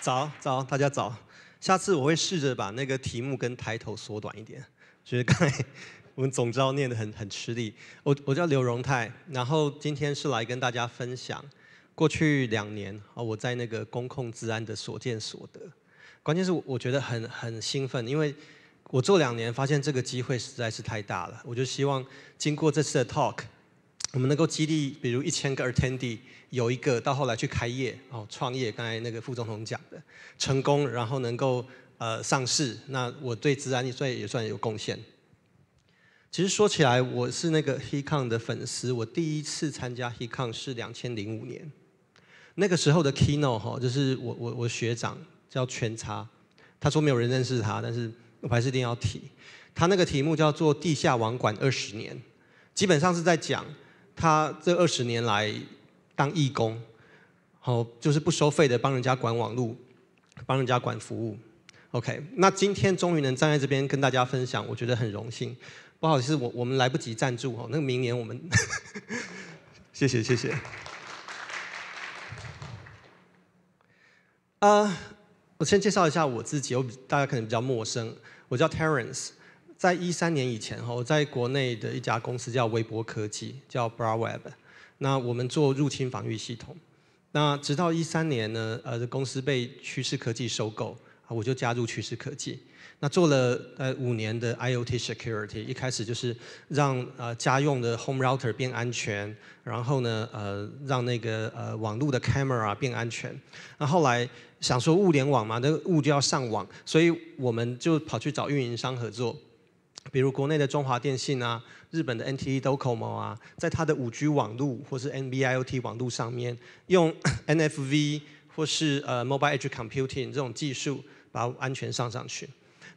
早早，大家早。下次我会试着把那个题目跟抬头缩短一点，觉得刚才我们总招念的很很吃力。我我叫刘荣泰，然后今天是来跟大家分享过去两年啊我在那个公控治安的所见所得。关键是我觉得很很兴奋，因为我做两年发现这个机会实在是太大了。我就希望经过这次的 talk。我们能够激励，比如一千个 a t t e n d e e 有一个到后来去开业哦，创业，刚才那个副总统讲的，成功，然后能够呃上市，那我对自然也算也算有贡献。其实说起来，我是那个 HeCon 的粉丝，我第一次参加 HeCon 是两千零五年，那个时候的 Keynote 哈，就是我我我学长叫全查，他说没有人认识他，但是我还是一定要提，他那个题目叫做地下网管二十年，基本上是在讲。他这二十年来当义工，好，就是不收费的帮人家管网路，帮人家管服务。OK，那今天终于能站在这边跟大家分享，我觉得很荣幸。不好意思，我我们来不及赞助哦，那明年我们。谢谢谢谢。啊，我先介绍一下我自己，我大家可能比较陌生，我叫 Terence。在一三年以前，哈，我在国内的一家公司叫微波科技，叫 b r o a w e b 那我们做入侵防御系统。那直到一三年呢，呃，公司被趋势科技收购，啊，我就加入趋势科技。那做了呃五年的 IoT security，一开始就是让呃家用的 Home Router 变安全，然后呢，呃，让那个呃网络的 Camera 变安全。那后来想说物联网嘛，那物就要上网，所以我们就跑去找运营商合作。比如国内的中华电信啊，日本的 NTT Docomo 啊，在它的五 G 网络或是 NB-IoT 网络上面，用 NFV 或是呃 Mobile Edge Computing 这种技术把安全上上去。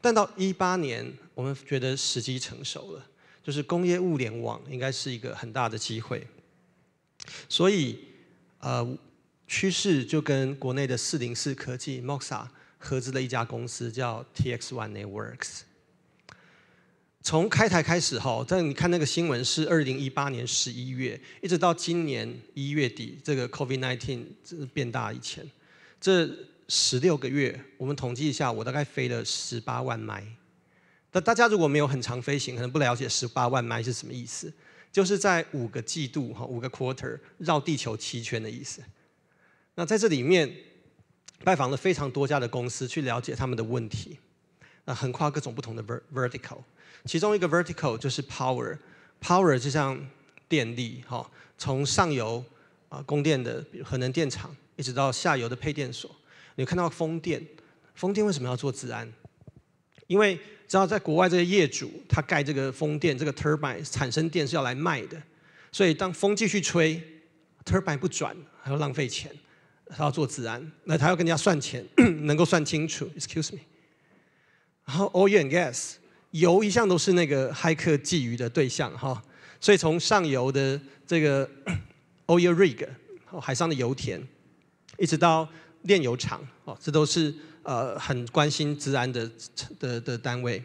但到一八年，我们觉得时机成熟了，就是工业物联网应该是一个很大的机会。所以，呃，趋势就跟国内的四零四科技 Moxa 合资的一家公司叫 TX One Networks。从开台开始哈，但你看那个新闻是二零一八年十一月，一直到今年一月底，这个 COVID-19 这变大以前，这十六个月，我们统计一下，我大概飞了十八万迈。那大家如果没有很长飞行，可能不了解十八万迈是什么意思，就是在五个季度哈，五个 quarter 绕地球七圈的意思。那在这里面，拜访了非常多家的公司，去了解他们的问题，啊，横跨各种不同的 ver vertical。其中一个 vertical 就是 power，power 就像电力哈，从上游啊供电的核能电厂，一直到下游的配电所。你看到风电，风电为什么要做自安？因为知道在国外这些业主，他盖这个风电，这个 turbine 产生电是要来卖的，所以当风继续吹，turbine 不转，还要浪费钱，他要做自安，那他要跟人家算钱，能够算清楚。Excuse me，然后 all you guess。油一向都是那个骇客觊觎的对象哈，所以从上游的这个 oil rig 海上的油田，一直到炼油厂哦，这都是呃很关心治安的的的单位。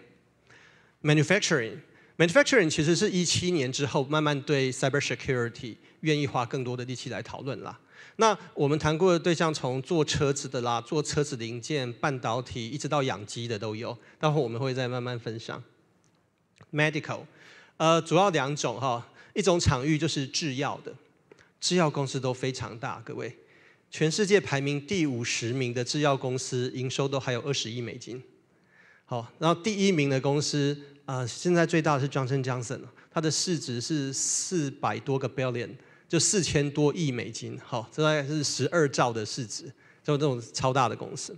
manufacturing manufacturing 其实是一七年之后慢慢对 cyber security 愿意花更多的力气来讨论了。那我们谈过的对象，从做车子的啦，做车子零件、半导体，一直到养鸡的都有。待会我们会再慢慢分享。Medical，呃，主要两种哈，一种场域就是制药的，制药公司都非常大。各位，全世界排名第五十名的制药公司营收都还有二十亿美金。好，然后第一名的公司啊，现在最大的是 Johnson Johnson，它的市值是四百多个 billion。就四千多亿美金，好，这大概是十二兆的市值，这种这种超大的公司。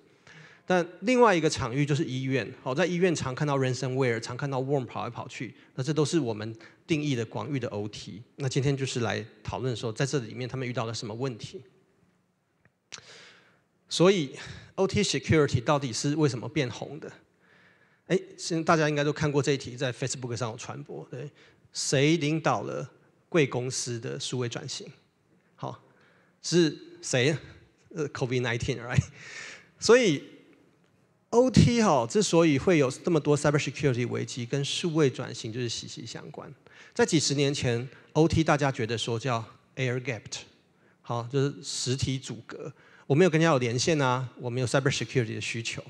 但另外一个场域就是医院，好，在医院常看到 Ransomware，常看到 Warm 跑来跑去，那这都是我们定义的广域的 OT。那今天就是来讨论说，在这里面他们遇到了什么问题？所以 OT Security 到底是为什么变红的？哎，现在大家应该都看过这一题在 Facebook 上有传播，对，谁领导了？贵公司的数位转型，好是谁？呃，COVID nineteen right？所以 OT 哈，之所以会有这么多 cybersecurity 危机，跟数位转型就是息息相关。在几十年前，OT 大家觉得说叫 air gap，p e d 好，就是实体阻隔，我没有跟人家有连线啊，我没有 cybersecurity 的需求。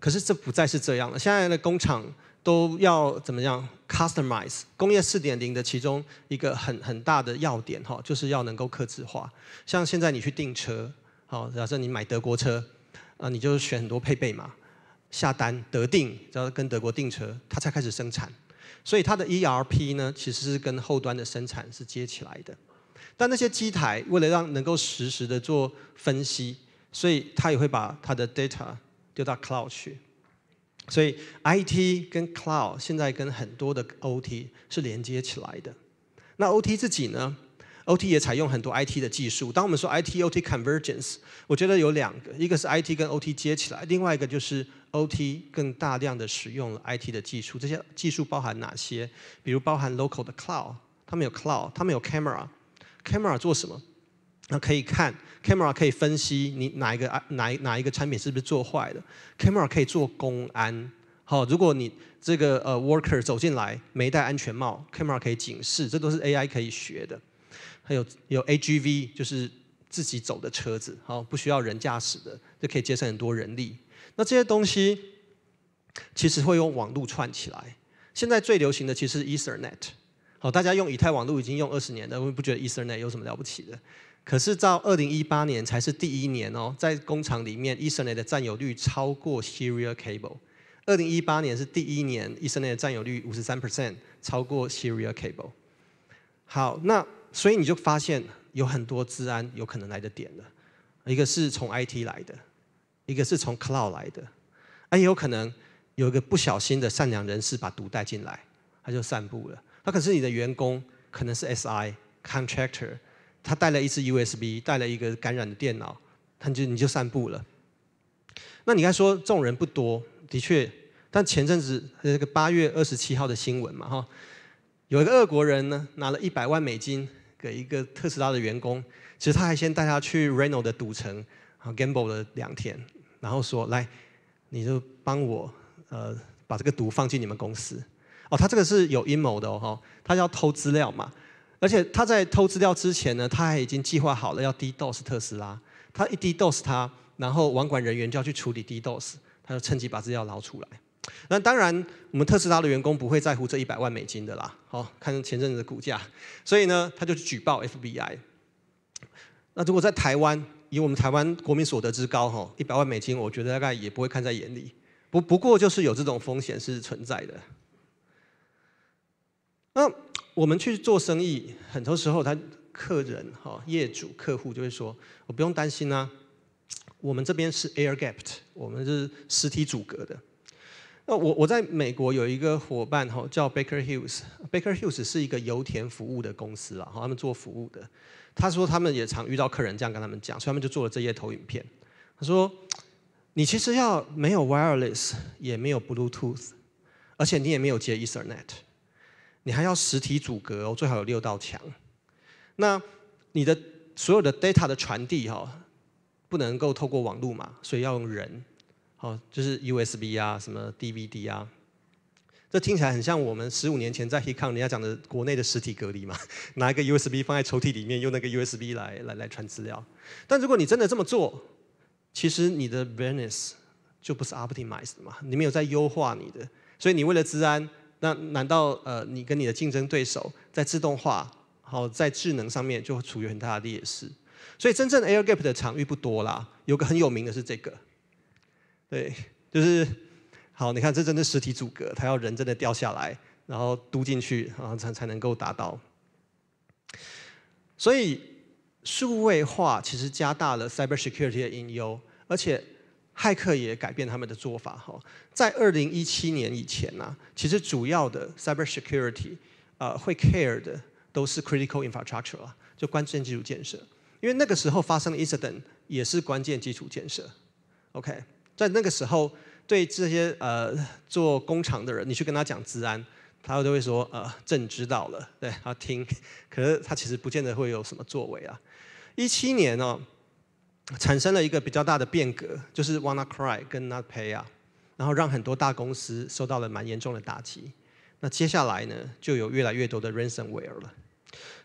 可是这不再是这样了，现在的工厂。都要怎么样？customize 工业四点零的其中一个很很大的要点哈，就是要能够客制化。像现在你去订车，好，假设你买德国车，啊，你就选很多配备嘛，下单得订，然后跟德国订车，它才开始生产。所以它的 ERP 呢，其实是跟后端的生产是接起来的。但那些机台为了让能够实时的做分析，所以他也会把他的 data 丢到 cloud 去。所以 IT 跟 Cloud 现在跟很多的 OT 是连接起来的。那 OT 自己呢？OT 也采用很多 IT 的技术。当我们说 IT-OT convergence，我觉得有两个，一个是 IT 跟 OT 接起来，另外一个就是 OT 更大量的使用了 IT 的技术。这些技术包含哪些？比如包含 local 的 Cloud，他们有 Cloud，他们有 Camera，Camera 做什么？那可以看 camera 可以分析你哪一个啊哪哪一个产品是不是做坏的，camera 可以做公安，好，如果你这个呃 worker 走进来没戴安全帽，camera 可以警示，这都是 AI 可以学的。还有有 AGV 就是自己走的车子，好，不需要人驾驶的，就可以节省很多人力。那这些东西其实会用网络串起来。现在最流行的其实是 Ethernet，好，大家用以太网络已经用二十年了，我们不觉得 Ethernet 有什么了不起的。可是到二零一八年才是第一年哦，在工厂里面，Ethernet 的占有率超过 Serial Cable。二零一八年是第一年，Ethernet 的占有率五十三 percent 超过 Serial Cable。好，那所以你就发现有很多治安有可能来的点的，一个是从 IT 来的，一个是从 Cloud 来的，啊也有可能有一个不小心的善良人士把毒带进来，他就散布了。那可是你的员工可能是 SI contractor。他带了一支 USB，带了一个感染的电脑，他就你就散步了。那你该说这种人不多，的确。但前阵子那个八月二十七号的新闻嘛，哈，有一个俄国人呢，拿了一百万美金给一个特斯拉的员工，其实他还先带他去 r e n o 的赌城后 gamble 了两天，然后说来你就帮我呃把这个毒放进你们公司。哦，他这个是有阴谋的哦，他要偷资料嘛。而且他在偷资料之前呢，他还已经计划好了要 DDoS 特斯拉。他一 DDoS 他，然后网管人员就要去处理 DDoS，他就趁机把资料捞出来。那当然，我们特斯拉的员工不会在乎这一百万美金的啦。哦，看前阵子的股价，所以呢，他就去举报 FBI。那如果在台湾，以我们台湾国民所得之高，哈，一百万美金，我觉得大概也不会看在眼里。不不过就是有这种风险是存在的。那。我们去做生意，很多时候他客人、哈业主、客户就会说：“我不用担心啦，我们这边是 airgapped，我们是实体阻隔的。”那我我在美国有一个伙伴哈，叫 Baker Hughes，Baker Hughes 是一个油田服务的公司啦，哈他们做服务的。他说他们也常遇到客人这样跟他们讲，所以他们就做了这些投影片。他说：“你其实要没有 wireless，也没有 Bluetooth，而且你也没有接 Ethernet。”你还要实体阻隔哦，最好有六道墙。那你的所有的 data 的传递哈，不能够透过网络嘛，所以要用人，哦，就是 USB 啊，什么 DVD 啊。这听起来很像我们十五年前在 Hecon 人家讲的国内的实体隔离嘛，拿一个 USB 放在抽屉里面，用那个 USB 来来来传资料。但如果你真的这么做，其实你的 business 就不是 optimized 嘛，你没有在优化你的，所以你为了治安。那难道呃，你跟你的竞争对手在自动化，好在智能上面就处于很大的劣势？所以真正 air gap 的场域不多啦，有个很有名的是这个，对，就是好，你看这真的实体阻隔，它要人真的掉下来，然后嘟进去，然后才才能够达到。所以数位化其实加大了 cyber security 的隐忧，而且。骇客也改变他们的做法哈，在二零一七年以前呢，其实主要的 cyber security 呃会 care 的都是 critical infrastructure 啊，就关键基础建设。因为那个时候发生的 incident 也是关键基础建设。OK，在那个时候对这些呃做工厂的人，你去跟他讲治安，他都会说呃朕知道了，对他听，可是他其实不见得会有什么作为啊。一七年呢。产生了一个比较大的变革，就是 Wanna Cry 跟 Not Pay 啊，然后让很多大公司受到了蛮严重的打击。那接下来呢，就有越来越多的 ransomware 了。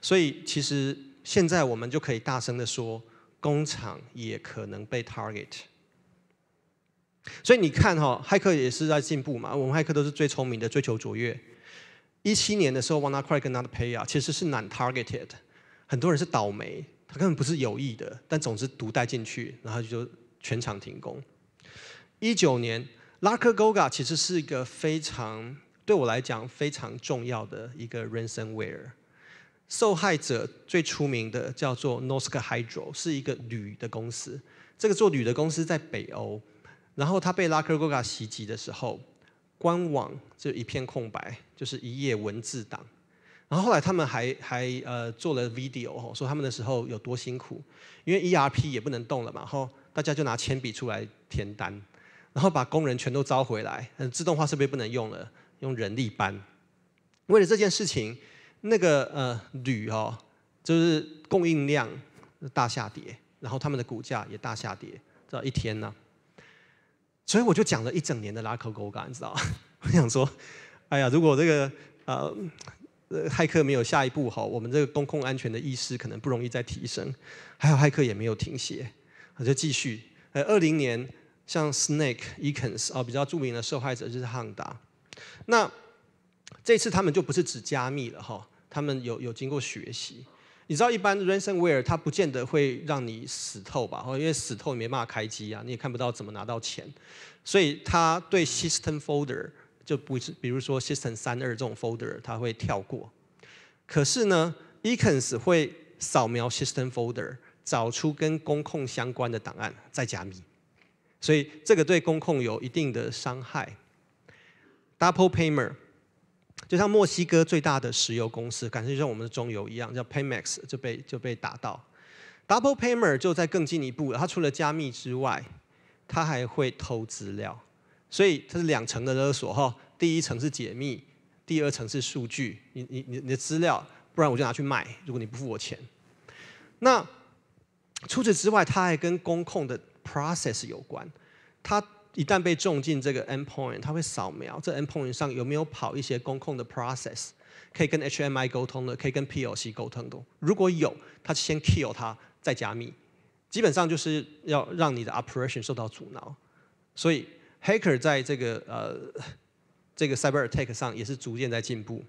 所以其实现在我们就可以大声的说，工厂也可能被 target。所以你看哈，骇客也是在进步嘛，我们骇客都是最聪明的，追求卓越。一七年的时候，Wanna Cry 跟 Not Pay 啊，其实是难 targeted，很多人是倒霉。他根本不是有意的，但总之毒带进去，然后就全场停工。一九年 l 克 c k g o g a 其实是一个非常对我来讲非常重要的一个 ransomware。受害者最出名的叫做 n o s k Hydro，是一个铝的公司。这个做铝的公司在北欧，然后他被 l 克 c k g o g a 袭击的时候，官网就一片空白，就是一页文字档。然后后来他们还还呃做了 video 吼，说他们的时候有多辛苦，因为 ERP 也不能动了嘛，然后大家就拿铅笔出来填单，然后把工人全都招回来，嗯，自动化设备不能用了，用人力搬。为了这件事情，那个呃铝哦，就是供应量大下跌，然后他们的股价也大下跌，知道一天呢。所以我就讲了一整年的拉科狗你知道吗？我想说，哎呀，如果这个呃。呃，骇客没有下一步哈，我们这个公控安全的意识可能不容易再提升。还有骇客也没有停歇，就继续。呃，二零年像 Snake Ekins 啊，比较著名的受害者就是汉达。那这次他们就不是只加密了哈，他们有有经过学习。你知道一般 ransomware 它不见得会让你死透吧？哦，因为死透你没办法开机啊，你也看不到怎么拿到钱。所以他对 system folder。就不是，比如说 system 三二这种 folder，它会跳过。可是呢，Econs 会扫描 system folder，找出跟公控相关的档案再加密，所以这个对公控有一定的伤害。Double Paymer 就像墨西哥最大的石油公司，感觉就像我们的中油一样，叫 Paymax 就被就被打到。Double Paymer 就在更进一步，了，它除了加密之外，它还会偷资料。所以它是两层的勒索哈，第一层是解密，第二层是数据，你你你你的资料，不然我就拿去卖，如果你不付我钱。那除此之外，它还跟公控的 process 有关。它一旦被种进这个 endpoint，它会扫描这 endpoint 上有没有跑一些公控的 process，可以跟 HMI 沟通的，可以跟 PLC 沟通的。如果有，它先 kill 它，再加密。基本上就是要让你的 operation 受到阻挠，所以。，hacker 在这个呃这个 Cyber Attack 上也是逐渐在进步。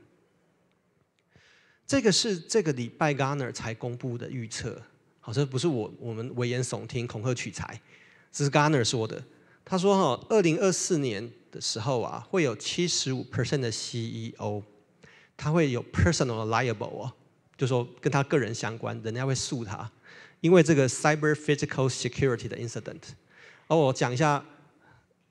这个是这个礼拜 g a r n e r 才公布的预测，好，这不是我我们危言耸听、恐吓取财，这是 g a r n e r 说的。他说哈，二零二四年的时候啊，会有七十五 percent 的 CEO 他会有 personal liable 哦，就说跟他个人相关，人家会诉他，因为这个 Cyber Physical Security 的 incident。哦，我讲一下。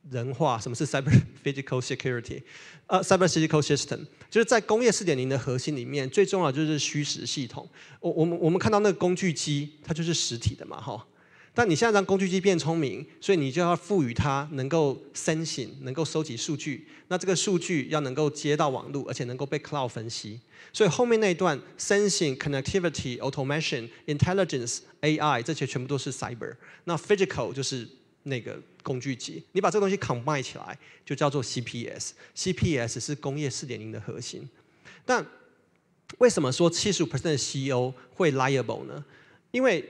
人化，什么是 cyber physical security？呃，cyber physical system 就是在工业四点零的核心里面，最重要就是虚实系统。我、我、们我们看到那个工具机，它就是实体的嘛，哈。但你现在让工具机变聪明，所以你就要赋予它能够 sensing，能够收集数据。那这个数据要能够接到网络，而且能够被 cloud 分析。所以后面那一段 sensing connectivity automation intelligence AI 这些全部都是 cyber。那 physical 就是那个。工具集，你把这东西 combine 起来，就叫做 CPS。CPS 是工业四点零的核心。但为什么说七十五 percent 的 CEO 会 liable 呢？因为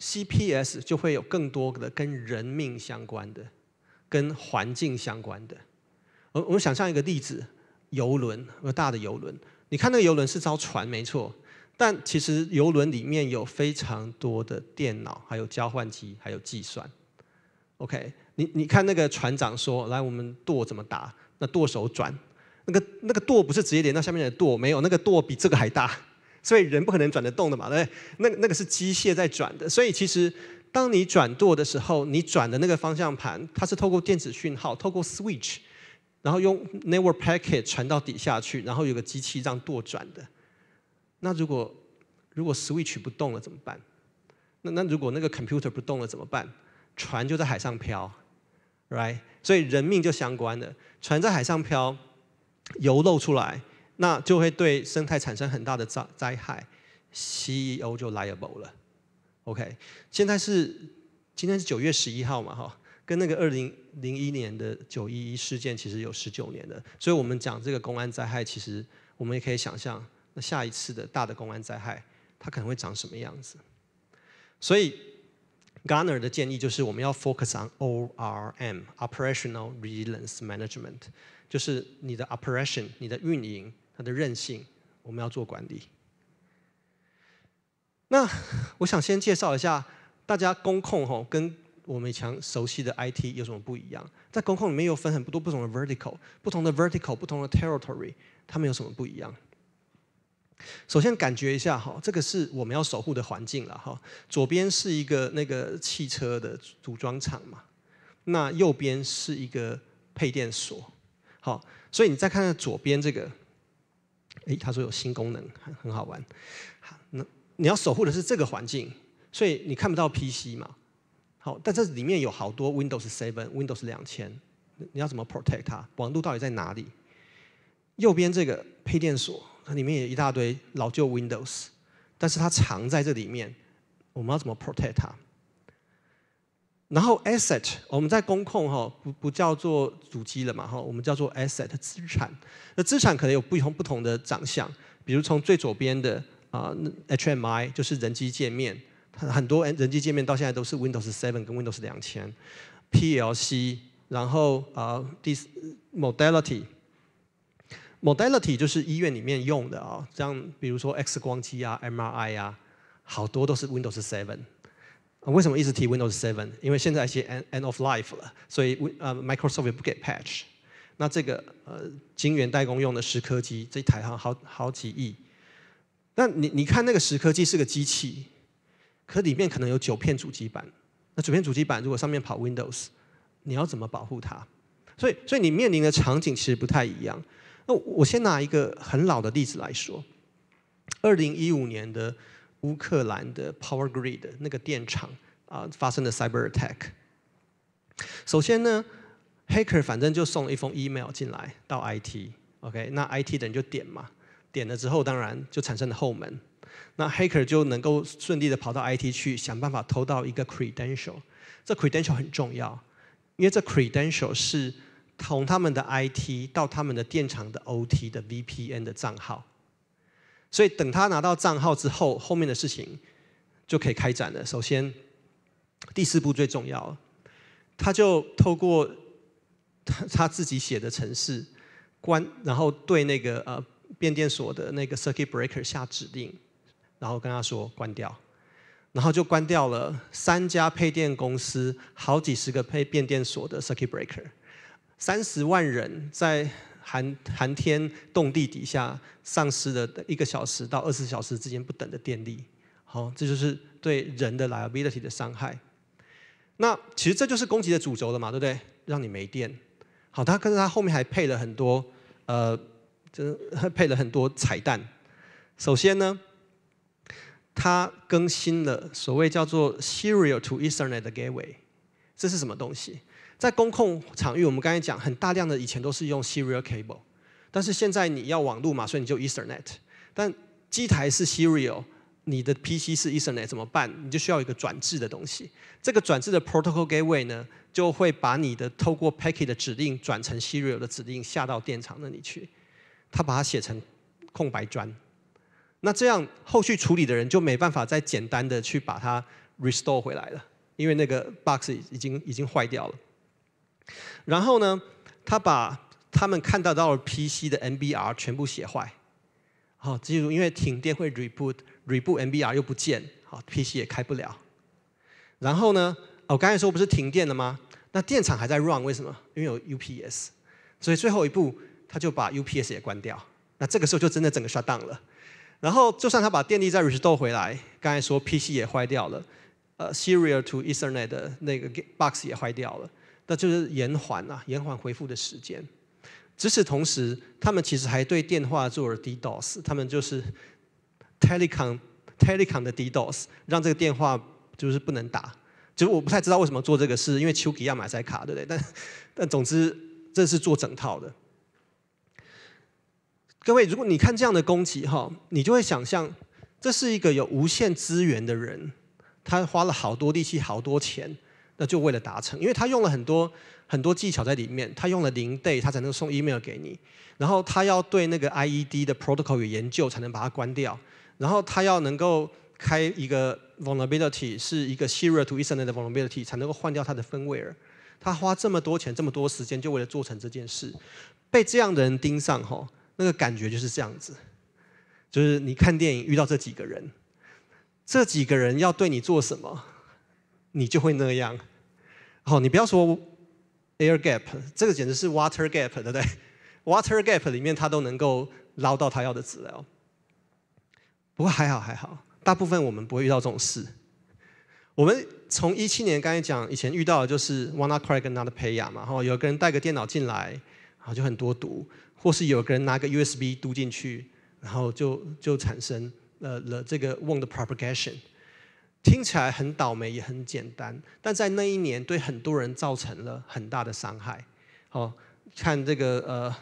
CPS 就会有更多的跟人命相关的、跟环境相关的。我我们想象一个例子：游轮，呃，大的游轮。你看那个游轮是艘船，没错。但其实游轮里面有非常多的电脑，还有交换机，还有计算。OK。你你看那个船长说，来我们舵怎么打？那舵手转，那个那个舵不是直接连到下面的舵没有，那个舵比这个还大，所以人不可能转得动的嘛，对不对？那那个是机械在转的，所以其实当你转舵的时候，你转的那个方向盘，它是透过电子讯号，透过 switch，然后用 network packet 传到底下去，然后有个机器让舵转的。那如果如果 switch 不动了怎么办？那那如果那个 computer 不动了怎么办？船就在海上漂。Right，所以人命就相关的。船在海上漂，油漏出来，那就会对生态产生很大的灾灾害，CEO 就 liable 了。OK，现在是今天是九月十一号嘛，哈，跟那个二零零一年的九一一事件其实有十九年的，所以我们讲这个公安灾害，其实我们也可以想象，那下一次的大的公安灾害，它可能会长什么样子。所以。Garner 的建议就是我们要 focus on ORM (Operational Resilience Management)，就是你的 operation、你的运营、它的韧性，我们要做管理。那我想先介绍一下，大家公控吼跟我们以前熟悉的 IT 有什么不一样？在公控里面又分很多不同的 vertical、不同的 vertical、不同的 territory，它们有什么不一样？首先感觉一下哈，这个是我们要守护的环境了哈。左边是一个那个汽车的组装厂嘛，那右边是一个配电所。好，所以你再看看左边这个，哎，他说有新功能，很很好玩。那你要守护的是这个环境，所以你看不到 PC 嘛。好，但这里面有好多 Windows Seven、Windows 两千，你要怎么 protect 它？网路到底在哪里？右边这个配电所。它里面也一大堆老旧 Windows，但是它藏在这里面，我们要怎么 protect 它？然后 asset 我们在工控哈不不叫做主机了嘛哈，我们叫做 asset 资产。那资产可能有不同不同的长相，比如从最左边的啊 HMI 就是人机界面，很多人机界面到现在都是 Windows Seven 跟 Windows 两千 PLC，然后啊 this modality。Modality 就是医院里面用的啊，像比如说 X 光机啊、MRI 啊，好多都是 Windows Seven。为什么一直提 Windows Seven？因为现在一些 End of Life 了，所以呃 Microsoft 也不给 Patch。那这个呃晶圆代工用的石颗机，这一台好好好几亿。那你你看那个石颗机是个机器，可里面可能有九片主机板。那九片主机板如果上面跑 Windows，你要怎么保护它？所以所以你面临的场景其实不太一样。那我先拿一个很老的例子来说，二零一五年的乌克兰的 Power Grid 那个电厂啊发生的 Cyber Attack。首先呢，黑客反正就送了一封 Email 进来到 IT，OK，那 IT 的人就点嘛，点了之后当然就产生了后门，那黑客就能够顺利的跑到 IT 去想办法偷到一个 Credential，这 Credential 很重要，因为这 Credential 是。从他们的 IT 到他们的电厂的 OT 的 VPN 的账号，所以等他拿到账号之后，后面的事情就可以开展了。首先，第四步最重要，他就透过他他自己写的程式关，然后对那个呃变电所的那个 circuit breaker 下指令，然后跟他说关掉，然后就关掉了三家配电公司好几十个配变电所的 circuit breaker。三十万人在寒寒天冻地底下丧失了一个小时到二十小时之间不等的电力，好，这就是对人的 liability 的伤害。那其实这就是攻击的主轴了嘛，对不对？让你没电。好，他跟他后面还配了很多呃，就是 配了很多彩蛋。首先呢，他更新了所谓叫做 serial to e t t e r n e t gateway，这是什么东西？在公控场域，我们刚才讲很大量的以前都是用 Serial Cable，但是现在你要网络嘛，所以你就 Ethernet。但机台是 Serial，你的 PC 是 Ethernet，怎么办？你就需要一个转制的东西。这个转制的 Protocol Gateway 呢，就会把你的透过 Packet 的指令转成 Serial 的指令下到电厂那里去。它把它写成空白砖，那这样后续处理的人就没办法再简单的去把它 Restore 回来了，因为那个 Box 已经已经坏掉了。然后呢，他把他们看到到了 PC 的 MBR 全部写坏，好，记住，因为停电会 reboot，reboot MBR 又不见，好，PC 也开不了。然后呢，我刚才说不是停电了吗？那电厂还在 run，为什么？因为有 UPS，所以最后一步他就把 UPS 也关掉。那这个时候就真的整个 shutdown 了。然后就算他把电力再 restore 回来，刚才说 PC 也坏掉了，呃，serial to Ethernet 的那个 box 也坏掉了。那就是延缓啊，延缓回复的时间。与此同时，他们其实还对电话做了 DDoS，他们就是 telecom telecom 的 DDoS，让这个电话就是不能打。就实我不太知道为什么做这个事，因为丘吉亚买塞卡，对不对？但但总之，这是做整套的。各位，如果你看这样的攻击哈，你就会想象，这是一个有无限资源的人，他花了好多力气，好多钱。那就为了达成，因为他用了很多很多技巧在里面。他用了零 day，他才能送 email 给你。然后他要对那个 IED 的 protocol 有研究，才能把它关掉。然后他要能够开一个 vulnerability，是一个 serial to e t t e r n e t 的 vulnerability，才能够换掉他的 firmware。他花这么多钱，这么多时间，就为了做成这件事。被这样的人盯上，吼，那个感觉就是这样子。就是你看电影遇到这几个人，这几个人要对你做什么，你就会那样。好，你不要说 air gap，这个简直是 water gap，对不对？water gap 里面他都能够捞到他要的资料。不过还好还好，大部分我们不会遇到这种事。我们从一七年刚才讲，以前遇到的就是 WannaCry 跟 r 的培养嘛，然后有个人带个电脑进来，然后就很多毒，或是有个人拿个 USB 嘟进去，然后就就产生了了这个 w o u n d propagation。听起来很倒霉，也很简单，但在那一年对很多人造成了很大的伤害。哦，看这个呃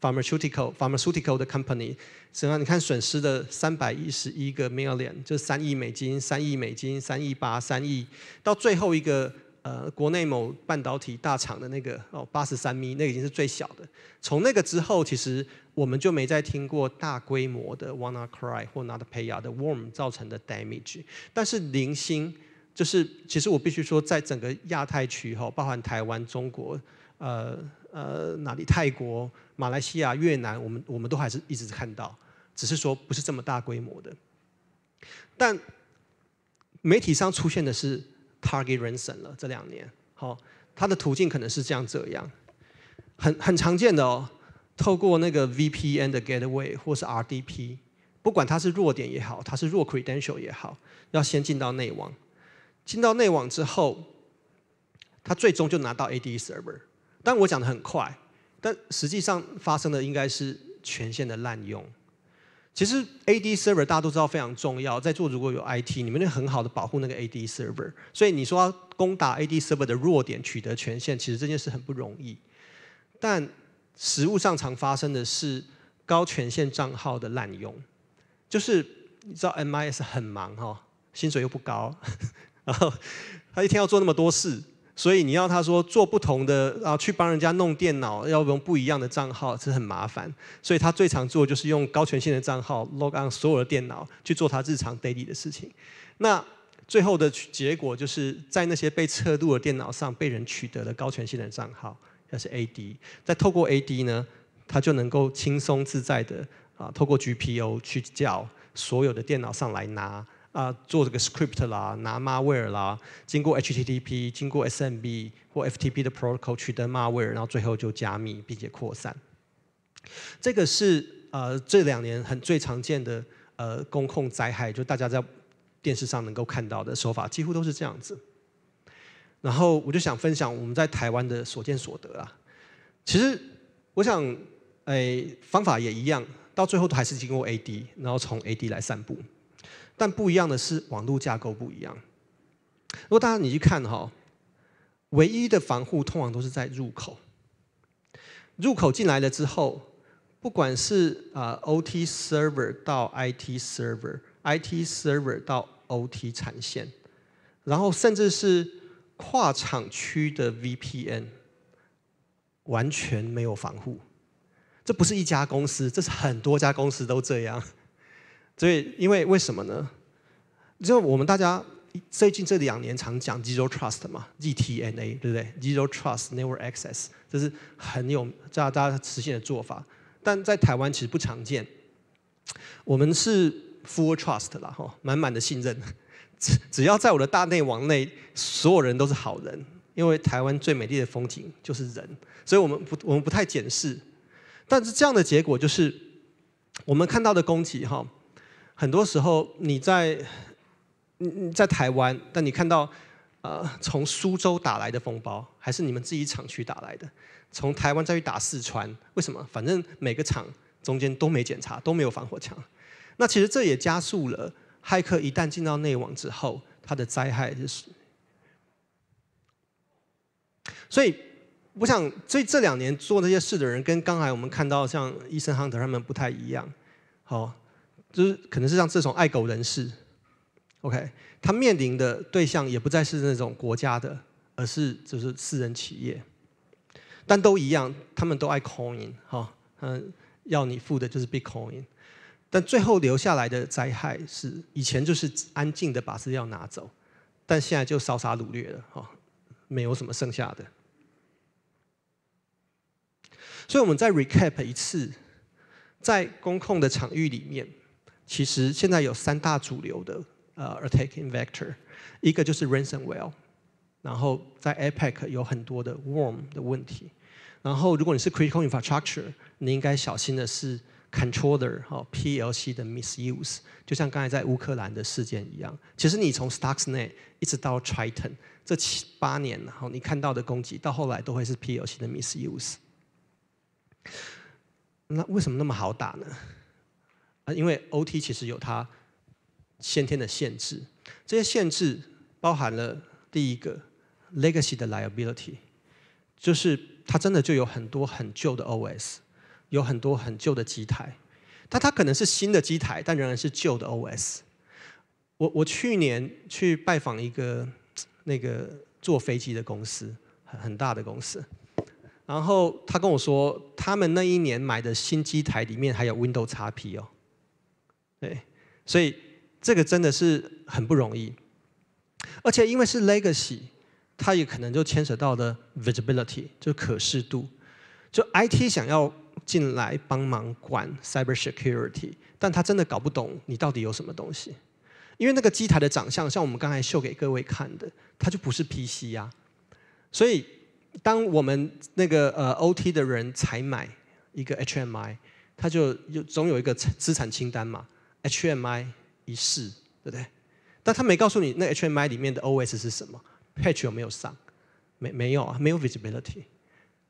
，pharmaceutical pharmaceutical 的 company，实际上你看损失的三百一十一个 million，就是三亿美金，三亿美金，三亿八，三亿，到最后一个。呃，国内某半导体大厂的那个哦，八十三米，那已经是最小的。从那个之后，其实我们就没再听过大规模的 “wanna cry” 或 “not pay” 的 “warm” 造成的 damage。但是零星，就是其实我必须说，在整个亚太区哈，包含台湾、中国、呃呃哪里？泰国、马来西亚、越南，我们我们都还是一直看到，只是说不是这么大规模的。但媒体上出现的是。Target 人审了这两年，好，它的途径可能是这样这样，很很常见的哦，透过那个 VPN 的 Gateway 或是 RDP，不管它是弱点也好，它是弱 Credential 也好，要先进到内网，进到内网之后，它最终就拿到 AD Server，但我讲的很快，但实际上发生的应该是权限的滥用。其实 AD server 大家都知道非常重要，在做如果有 IT，你们能很好的保护那个 AD server。所以你说攻打 AD server 的弱点取得权限，其实这件事很不容易。但实物上常发生的是高权限账号的滥用，就是你知道 MIS 很忙哈，薪水又不高，然后他一天要做那么多事。所以你要他说做不同的啊，去帮人家弄电脑，要用不一样的账号，这很麻烦。所以他最常做就是用高权限的账号 log on 所有的电脑去做他日常 daily 的事情。那最后的结果就是在那些被测度的电脑上被人取得了高权限的账号，那是 AD。再透过 AD 呢，他就能够轻松自在的啊，透过 GPU 去叫所有的电脑上来拿。啊，做这个 script 啦，拿 malware 啦，经过 HTTP、经过 SMB 或 FTP 的 protocol 取得 malware，然后最后就加密并且扩散。这个是呃这两年很最常见的呃公控灾害，就大家在电视上能够看到的手法，几乎都是这样子。然后我就想分享我们在台湾的所见所得啊。其实我想，哎，方法也一样，到最后都还是经过 AD，然后从 AD 来散布。但不一样的是，网络架构不一样。如果大家你去看哈，唯一的防护，通常都是在入口。入口进来了之后，不管是啊 OT server 到 IT server，IT server 到 OT 产线，然后甚至是跨厂区的 VPN，完全没有防护。这不是一家公司，这是很多家公司都这样。所以，因为为什么呢？就我们大家最近这两年常讲 “zero trust” 嘛，“ZTNA” 对不对？“zero trust, never access” 这是很有大家大家实现的做法，但在台湾其实不常见。我们是 “full trust” 啦，哈，满满的信任。只只要在我的大内网内，所有人都是好人，因为台湾最美丽的风景就是人，所以我们不我们不太检视。但是这样的结果就是，我们看到的攻击哈。很多时候你在你在台湾，但你看到呃从苏州打来的风暴，还是你们自己厂区打来的，从台湾再去打四川，为什么？反正每个厂中间都没检查，都没有防火墙。那其实这也加速了骇客一旦进到内网之后，它的灾害就是。所以我想，这这两年做这些事的人，跟刚才我们看到像伊森·亨德他们不太一样，好。就是可能是像这种爱狗人士，OK，他面临的对象也不再是那种国家的，而是就是私人企业，但都一样，他们都爱 coin 哈，嗯，要你付的就是 b t coin，但最后留下来的灾害是以前就是安静的把资料拿走，但现在就烧杀掳掠了哈，没有什么剩下的，所以我们在 recap 一次，在公控的场域里面。其实现在有三大主流的呃 attack in vector，一个就是 ransomware，然后在 a p e c 有很多的 worm 的问题，然后如果你是 critical infrastructure，你应该小心的是 controller 和 PLC 的 misuse，就像刚才在乌克兰的事件一样。其实你从 Stuxnet 一直到 Triton 这七八年，然后你看到的攻击到后来都会是 PLC 的 misuse。那为什么那么好打呢？啊，因为 OT 其实有它先天的限制，这些限制包含了第一个 legacy 的 liability，就是它真的就有很多很旧的 OS，有很多很旧的机台，但它可能是新的机台，但仍然是旧的 OS。我我去年去拜访一个那个坐飞机的公司，很很大的公司，然后他跟我说，他们那一年买的新机台里面还有 Windows x P 哦。对，所以这个真的是很不容易，而且因为是 legacy，它也可能就牵扯到了 visibility，就可视度。就 IT 想要进来帮忙管 cyber security，但他真的搞不懂你到底有什么东西，因为那个机台的长相像我们刚才秀给各位看的，它就不是 PC 呀。所以当我们那个呃 OT 的人采买一个 HMI，它就有总有一个资产清单嘛。HMI 一试，对不对？但他没告诉你那 HMI 里面的 OS 是什么，Patch 有没有上？没没有，没有 Visibility，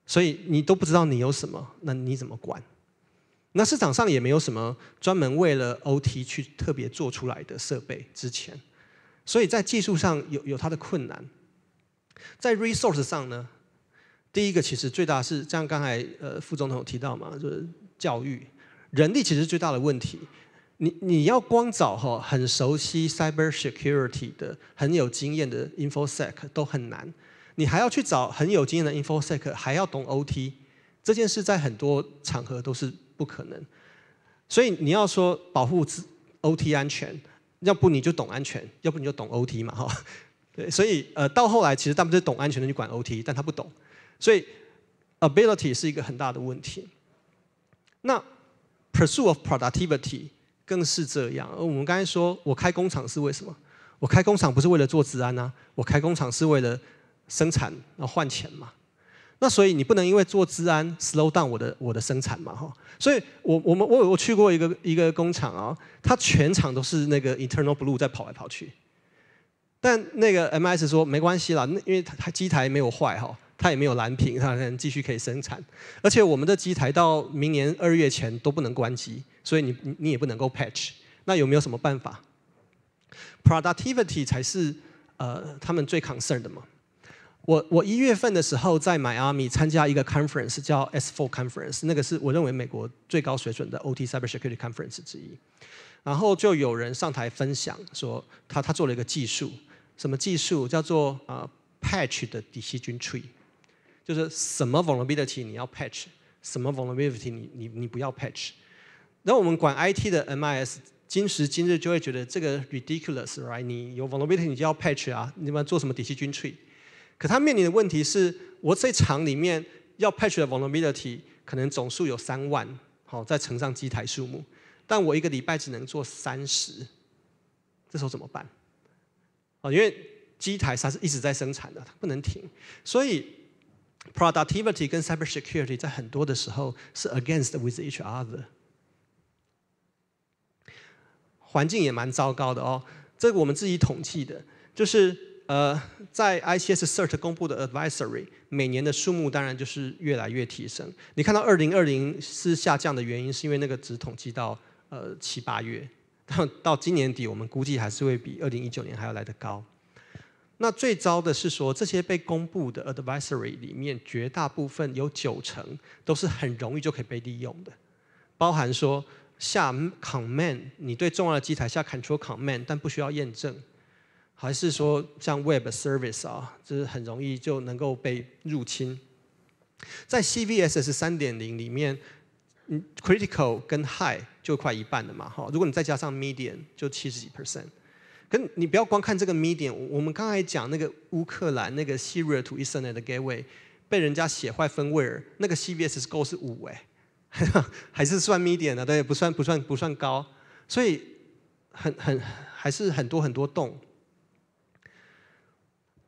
所以你都不知道你有什么，那你怎么管？那市场上也没有什么专门为了 OT 去特别做出来的设备之前，所以在技术上有有它的困难。在 Resource 上呢，第一个其实最大是，像刚才呃副总统有提到嘛，就是教育人力其实最大的问题。你你要光找哈很熟悉 cyber security 的很有经验的 infosec 都很难，你还要去找很有经验的 infosec 还要懂 OT，这件事在很多场合都是不可能。所以你要说保护自 OT 安全，要不你就懂安全，要不你就懂 OT 嘛哈。对，所以呃到后来其实大部分懂安全的去管 OT，但他不懂，所以 ability 是一个很大的问题。那 pursue of productivity。更是这样，而我们刚才说，我开工厂是为什么？我开工厂不是为了做治安呐，我开工厂是为了生产然后换钱嘛。那所以你不能因为做治安 slow down 我的我的生产嘛哈。所以我我们我我去过一个一个工厂啊，它全场都是那个 i n t e r n a l blue 在跑来跑去，但那个 M S 说没关系啦，那因为它它机台没有坏哈。它也没有蓝屏，它继续可以生产，而且我们的机台到明年二月前都不能关机，所以你你也不能够 patch。那有没有什么办法？Productivity 才是呃他们最 concern 的嘛。我我一月份的时候在迈阿密参加一个 conference 叫 S4 Conference，那个是我认为美国最高水准的 OT cybersecurity conference 之一。然后就有人上台分享说，他他做了一个技术，什么技术叫做啊 patch 的 d e c i s i o n Tree。就是什么 vulnerability 你要 patch，什么 vulnerability 你你你不要 patch。那我们管 IT 的 MIS，今时今日就会觉得这个 ridiculous，right？你有 vulnerability 你就要 patch 啊，你们做什么底七均 t r e a 可他面临的问题是，我这厂里面要 patch 的 vulnerability 可能总数有三万，好，再乘上机台数目，但我一个礼拜只能做三十，这时候怎么办？啊，因为机台它是一直在生产的，它不能停，所以 Productivity 跟 cybersecurity 在很多的时候是 against with each other。环境也蛮糟糕的哦，这个我们自己统计的，就是呃在 ICS CERT 公布的 advisory，每年的数目当然就是越来越提升。你看到二零二零是下降的原因，是因为那个只统计到呃七八月，到到今年底我们估计还是会比二零一九年还要来得高。那最糟的是说，这些被公布的 advisory 里面，绝大部分有九成都是很容易就可以被利用的，包含说下 command，你对重要的机台下 control command，但不需要验证，还是说像 web service 啊，就是很容易就能够被入侵。在 CVSS 三点零里面，critical 跟 high 就快一半了嘛，哈，如果你再加上 medium，就七十几 percent。你不要光看这个 m e d 米点，我们刚才讲那个乌克兰那个 s e r i a to e t e r n a t 的 Gateway 被人家写坏分位儿，那个 C V S g o 是五哎，还是算 m 米点的，对不对？不算不算不算高，所以很很还是很多很多洞。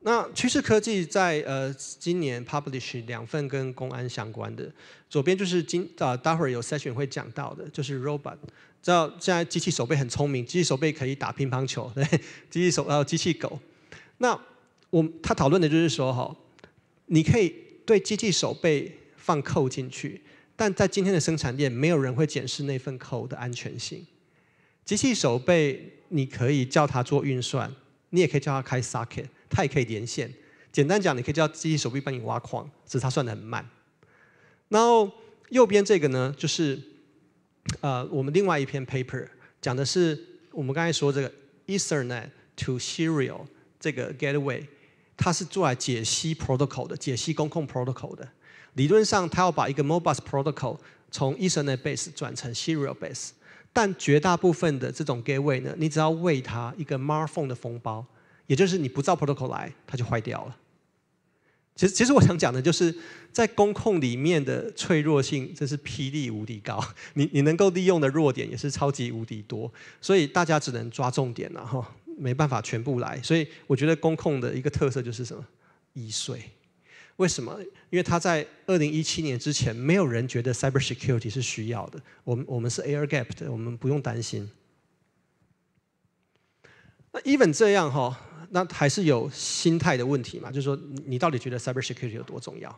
那趋势科技在呃今年 publish 两份跟公安相关的，左边就是今啊待会儿有 session 会讲到的，就是 Robot。知道现在机器手背很聪明，机器手背可以打乒乓球，对，机器手还有机器狗。那我他讨论的就是说哈，你可以对机器手背放扣进去，但在今天的生产链，没有人会检视那份扣的安全性。机器手背你可以叫它做运算，你也可以叫它开 socket，它也可以连线。简单讲，你可以叫机器手臂帮你挖矿，只是它算的很慢。然后右边这个呢，就是。呃，我们另外一篇 paper 讲的是我们刚才说这个 Ethernet to Serial 这个 gateway，它是做来解析 protocol 的，解析公控 protocol 的。理论上，它要把一个 m o b u s protocol 从 Ethernet base 转成 Serial base，但绝大部分的这种 gateway 呢，你只要喂它一个 Marphone 的封包，也就是你不照 protocol 来，它就坏掉了。其实，其实我想讲的就是，在公控里面的脆弱性，真是霹雳无敌高。你你能够利用的弱点也是超级无敌多，所以大家只能抓重点了哈，没办法全部来。所以我觉得公控的一个特色就是什么易碎？为什么？因为他在二零一七年之前，没有人觉得 cyber security 是需要的。我们我们是 air gap 的，我们不用担心。那 even 这样哈。那还是有心态的问题嘛？就是说，你到底觉得 cybersecurity 有多重要？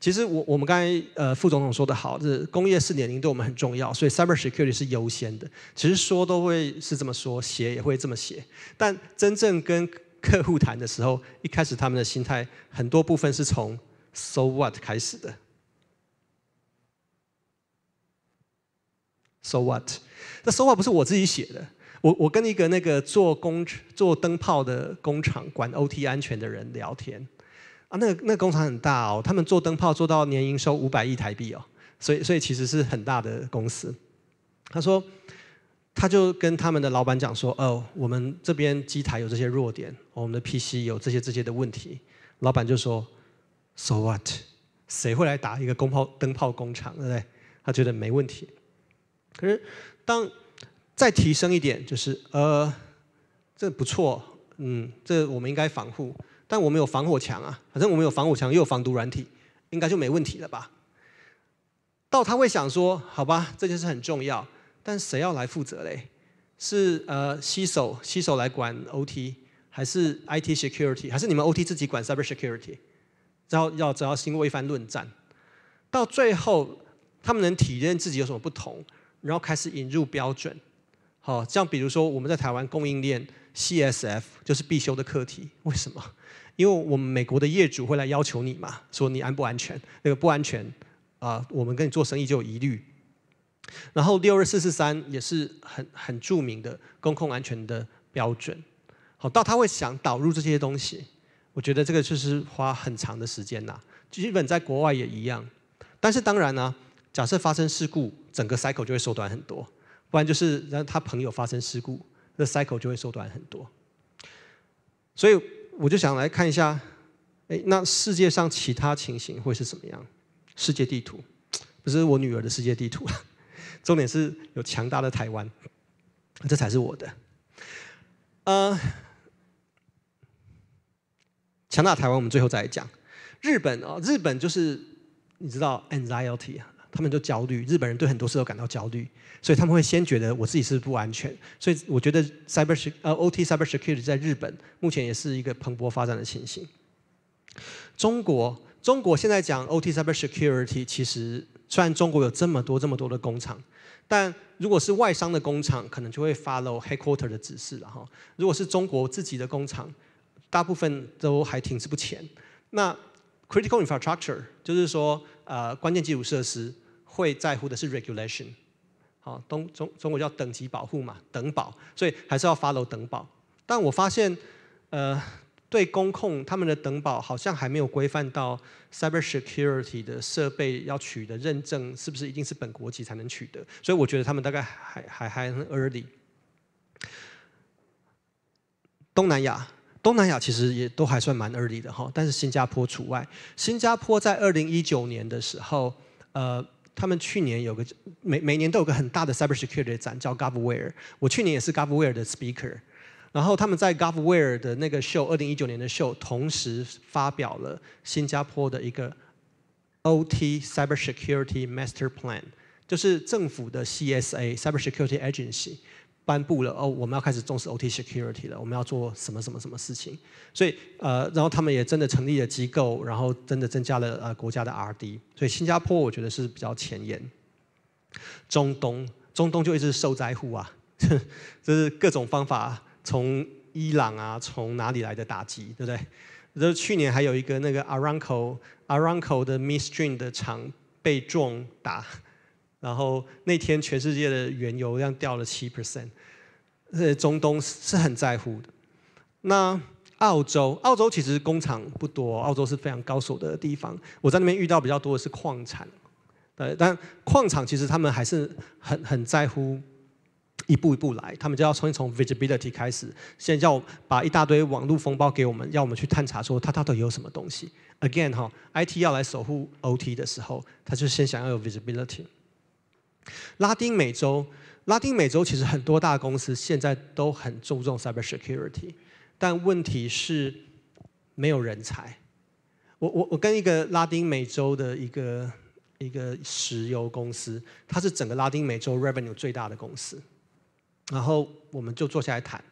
其实我我们刚才呃，副总统说的好，就是工业四点零对我们很重要，所以 cybersecurity 是优先的。其实说都会是这么说，写也会这么写，但真正跟客户谈的时候，一开始他们的心态很多部分是从 so what 开始的。So what？那 so what 不是我自己写的。我我跟一个那个做工做灯泡的工厂管 OT 安全的人聊天啊，那个那个工厂很大哦，他们做灯泡做到年营收五百亿台币哦，所以所以其实是很大的公司。他说，他就跟他们的老板讲说，哦，我们这边机台有这些弱点，我们的 PC 有这些这些的问题。老板就说，So what？谁会来打一个灯泡灯泡工厂，对不对？他觉得没问题。可是当再提升一点，就是呃，这不错，嗯，这我们应该防护，但我们有防火墙啊，反正我们有防火墙，又有防毒软体，应该就没问题了吧？到他会想说，好吧，这件事很重要，但谁要来负责嘞？是呃，洗手洗手来管 OT，还是 IT security，还是你们 OT 自己管 cyber security？然后要只要经过一番论战，到最后他们能体验自己有什么不同，然后开始引入标准。好，像比如说我们在台湾供应链，CSF 就是必修的课题。为什么？因为我们美国的业主会来要求你嘛，说你安不安全？那个不安全啊，我们跟你做生意就有疑虑。然后六二四四三也是很很著名的公共安全的标准。好，到他会想导入这些东西，我觉得这个就是花很长的时间呐。基本在国外也一样，但是当然呢，假设发生事故，整个 cycle 就会缩短很多。不然就是，然后他朋友发生事故，那 cycle 就会缩短很多。所以我就想来看一下，哎，那世界上其他情形会是怎么样？世界地图，不是我女儿的世界地图了。重点是有强大的台湾，这才是我的。呃，强大台湾，我们最后再讲。日本啊，日本就是你知道 anxiety 啊。他们就焦虑，日本人对很多事都感到焦虑，所以他们会先觉得我自己是不安全，所以我觉得 cybersecurity，呃，OT cybersecurity 在日本目前也是一个蓬勃发展的情形。中国，中国现在讲 OT cybersecurity，其实虽然中国有这么多这么多的工厂，但如果是外商的工厂，可能就会 follow h e a d q u a r t e r 的指示了哈。如果是中国自己的工厂，大部分都还停滞不前。那 critical infrastructure 就是说，呃，关键基础设施。会在乎的是 regulation，好，中中中国叫等级保护嘛，等保，所以还是要 follow 等保。但我发现，呃，对公控他们的等保好像还没有规范到 cyber security 的设备要取得认证，是不是一定是本国籍才能取得？所以我觉得他们大概还还还很 early。东南亚，东南亚其实也都还算蛮 early 的哈，但是新加坡除外。新加坡在二零一九年的时候，呃。他们去年有个每每年都有个很大的 cybersecurity 展叫 Govware，我去年也是 Govware 的 speaker，然后他们在 Govware 的那个 show，2019 年的 show，同时发表了新加坡的一个 OT cybersecurity master plan，就是政府的 CSA cybersecurity agency。颁布了哦，我们要开始重视 OT security 了，我们要做什么什么什么事情？所以呃，然后他们也真的成立了机构，然后真的增加了呃国家的 RD。所以新加坡我觉得是比较前沿。中东，中东就一直受灾户啊，就是各种方法，从伊朗啊，从哪里来的打击，对不对？就是去年还有一个那个 a r a n c l e a r a n c l e 的 Miss Dream 的厂被撞打。然后那天全世界的原油量掉了七 percent，呃，中东是很在乎的。那澳洲，澳洲其实工厂不多，澳洲是非常高手的地方。我在那边遇到比较多的是矿产，对，但矿场其实他们还是很很在乎一步一步来，他们就要重新从 visibility 开始，先叫要把一大堆网络风暴给我们，要我们去探查说它到底有什么东西。Again 哈，IT 要来守护 OT 的时候，他就先想要有 visibility。拉丁美洲，拉丁美洲其实很多大公司现在都很注重 cybersecurity，但问题是没有人才。我我我跟一个拉丁美洲的一个一个石油公司，它是整个拉丁美洲 revenue 最大的公司，然后我们就坐下来谈。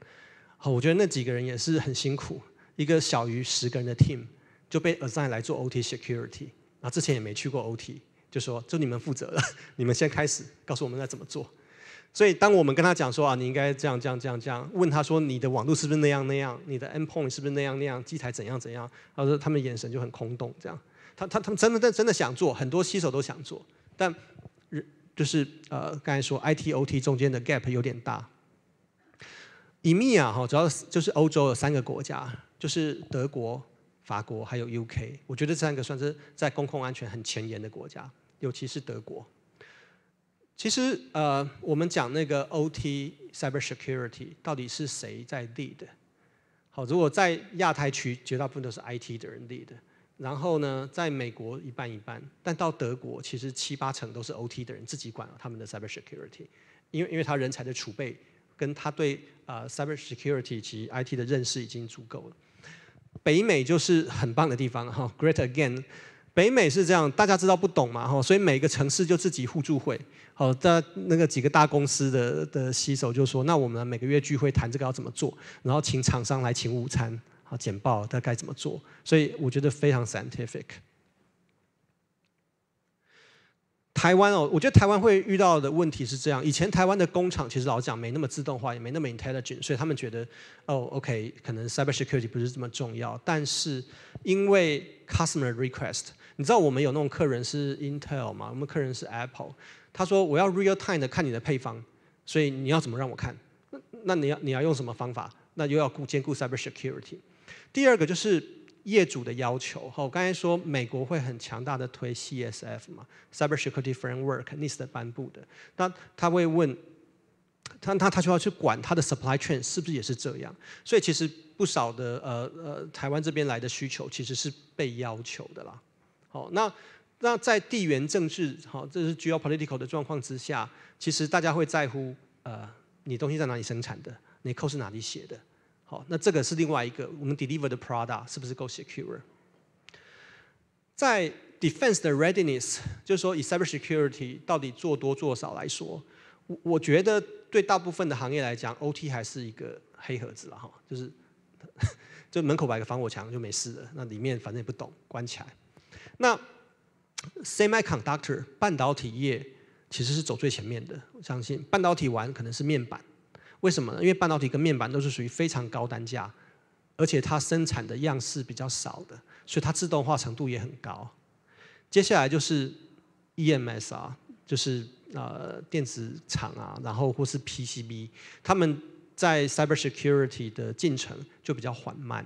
好，我觉得那几个人也是很辛苦，一个小于十个人的 team 就被 assign 来做 OT security，那之前也没去过 OT。就说就你们负责了，你们先开始，告诉我们该怎么做。所以当我们跟他讲说啊，你应该这样这样这样这样，问他说你的网络是不是那样那样，你的 Endpoint 是不是那样那样，机台怎样怎样，他说他们眼神就很空洞，这样。他他他们真的真的想做，很多新手都想做，但就是呃刚才说 I T O T 中间的 Gap 有点大。EMEA 哈，主要就是欧洲有三个国家，就是德国、法国还有 U K，我觉得这三个算是在公共安全很前沿的国家。尤其是德国，其实呃，我们讲那个 OT cybersecurity 到底是谁在立的？好，如果在亚太区，绝大部分都是 IT 的人立的。然后呢，在美国一半一半，但到德国，其实七八成都是 OT 的人自己管了他们的 cybersecurity，因为因为他人才的储备跟他对啊 cybersecurity 及 IT 的认识已经足够了。北美就是很棒的地方哈，Great again。北美是这样，大家知道不懂嘛？哈，所以每个城市就自己互助会。好，的那个几个大公司的的洗手就说：“那我们每个月聚会谈这个要怎么做，然后请厂商来请午餐，好简报他该怎么做。”所以我觉得非常 scientific。台湾哦，我觉得台湾会遇到的问题是这样：以前台湾的工厂其实老讲没那么自动化，也没那么 intelligent，所以他们觉得哦，OK，可能 cybersecurity 不是这么重要。但是因为 customer request。你知道我们有那种客人是 Intel 吗？我们客人是 Apple。他说我要 real time 的看你的配方，所以你要怎么让我看？那那你要你要用什么方法？那又要顾兼顾 cyber security。第二个就是业主的要求哈。刚才说美国会很强大的推 CSF 嘛，cyber security framework，nist 颁布的。那他会问他他他就要去管他的 supply chain 是不是也是这样？所以其实不少的呃呃台湾这边来的需求其实是被要求的啦。好，那那在地缘政治，好，这是 geopolitical 的状况之下，其实大家会在乎，呃，你东西在哪里生产的，你扣是哪里写的，好，那这个是另外一个，我们 deliver 的 product 是不是够 secure？在 defense 的 readiness，就是说，以 cyber security 到底做多做少来说，我我觉得对大部分的行业来讲，OT 还是一个黑盒子了哈，就是 就门口摆个防火墙就没事了，那里面反正也不懂，关起来。那 semiconductor 半导体业其实是走最前面的，我相信半导体完可能是面板，为什么呢？因为半导体跟面板都是属于非常高单价，而且它生产的样式比较少的，所以它自动化程度也很高。接下来就是 EMS 啊，就是呃电子厂啊，然后或是 PCB，他们在 cybersecurity 的进程就比较缓慢。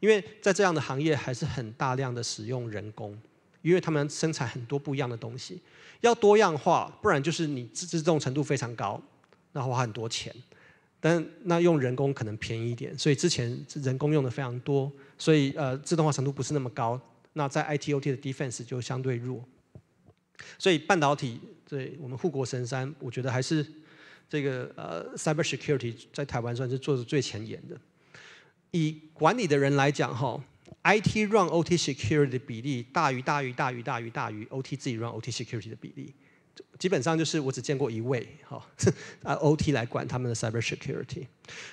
因为在这样的行业还是很大量的使用人工，因为他们生产很多不一样的东西，要多样化，不然就是你自动程度非常高，那花很多钱，但那用人工可能便宜一点，所以之前人工用的非常多，所以呃自动化程度不是那么高，那在 I T O T 的 defense 就相对弱，所以半导体对我们护国神山，我觉得还是这个呃 cyber security 在台湾算是做的最前沿的。以管理的人来讲，哈，IT run OT security 的比例大于大于大于大于大于 OT 自己 run OT security 的比例，基本上就是我只见过一位，哈，啊 OT 来管他们的 cyber security，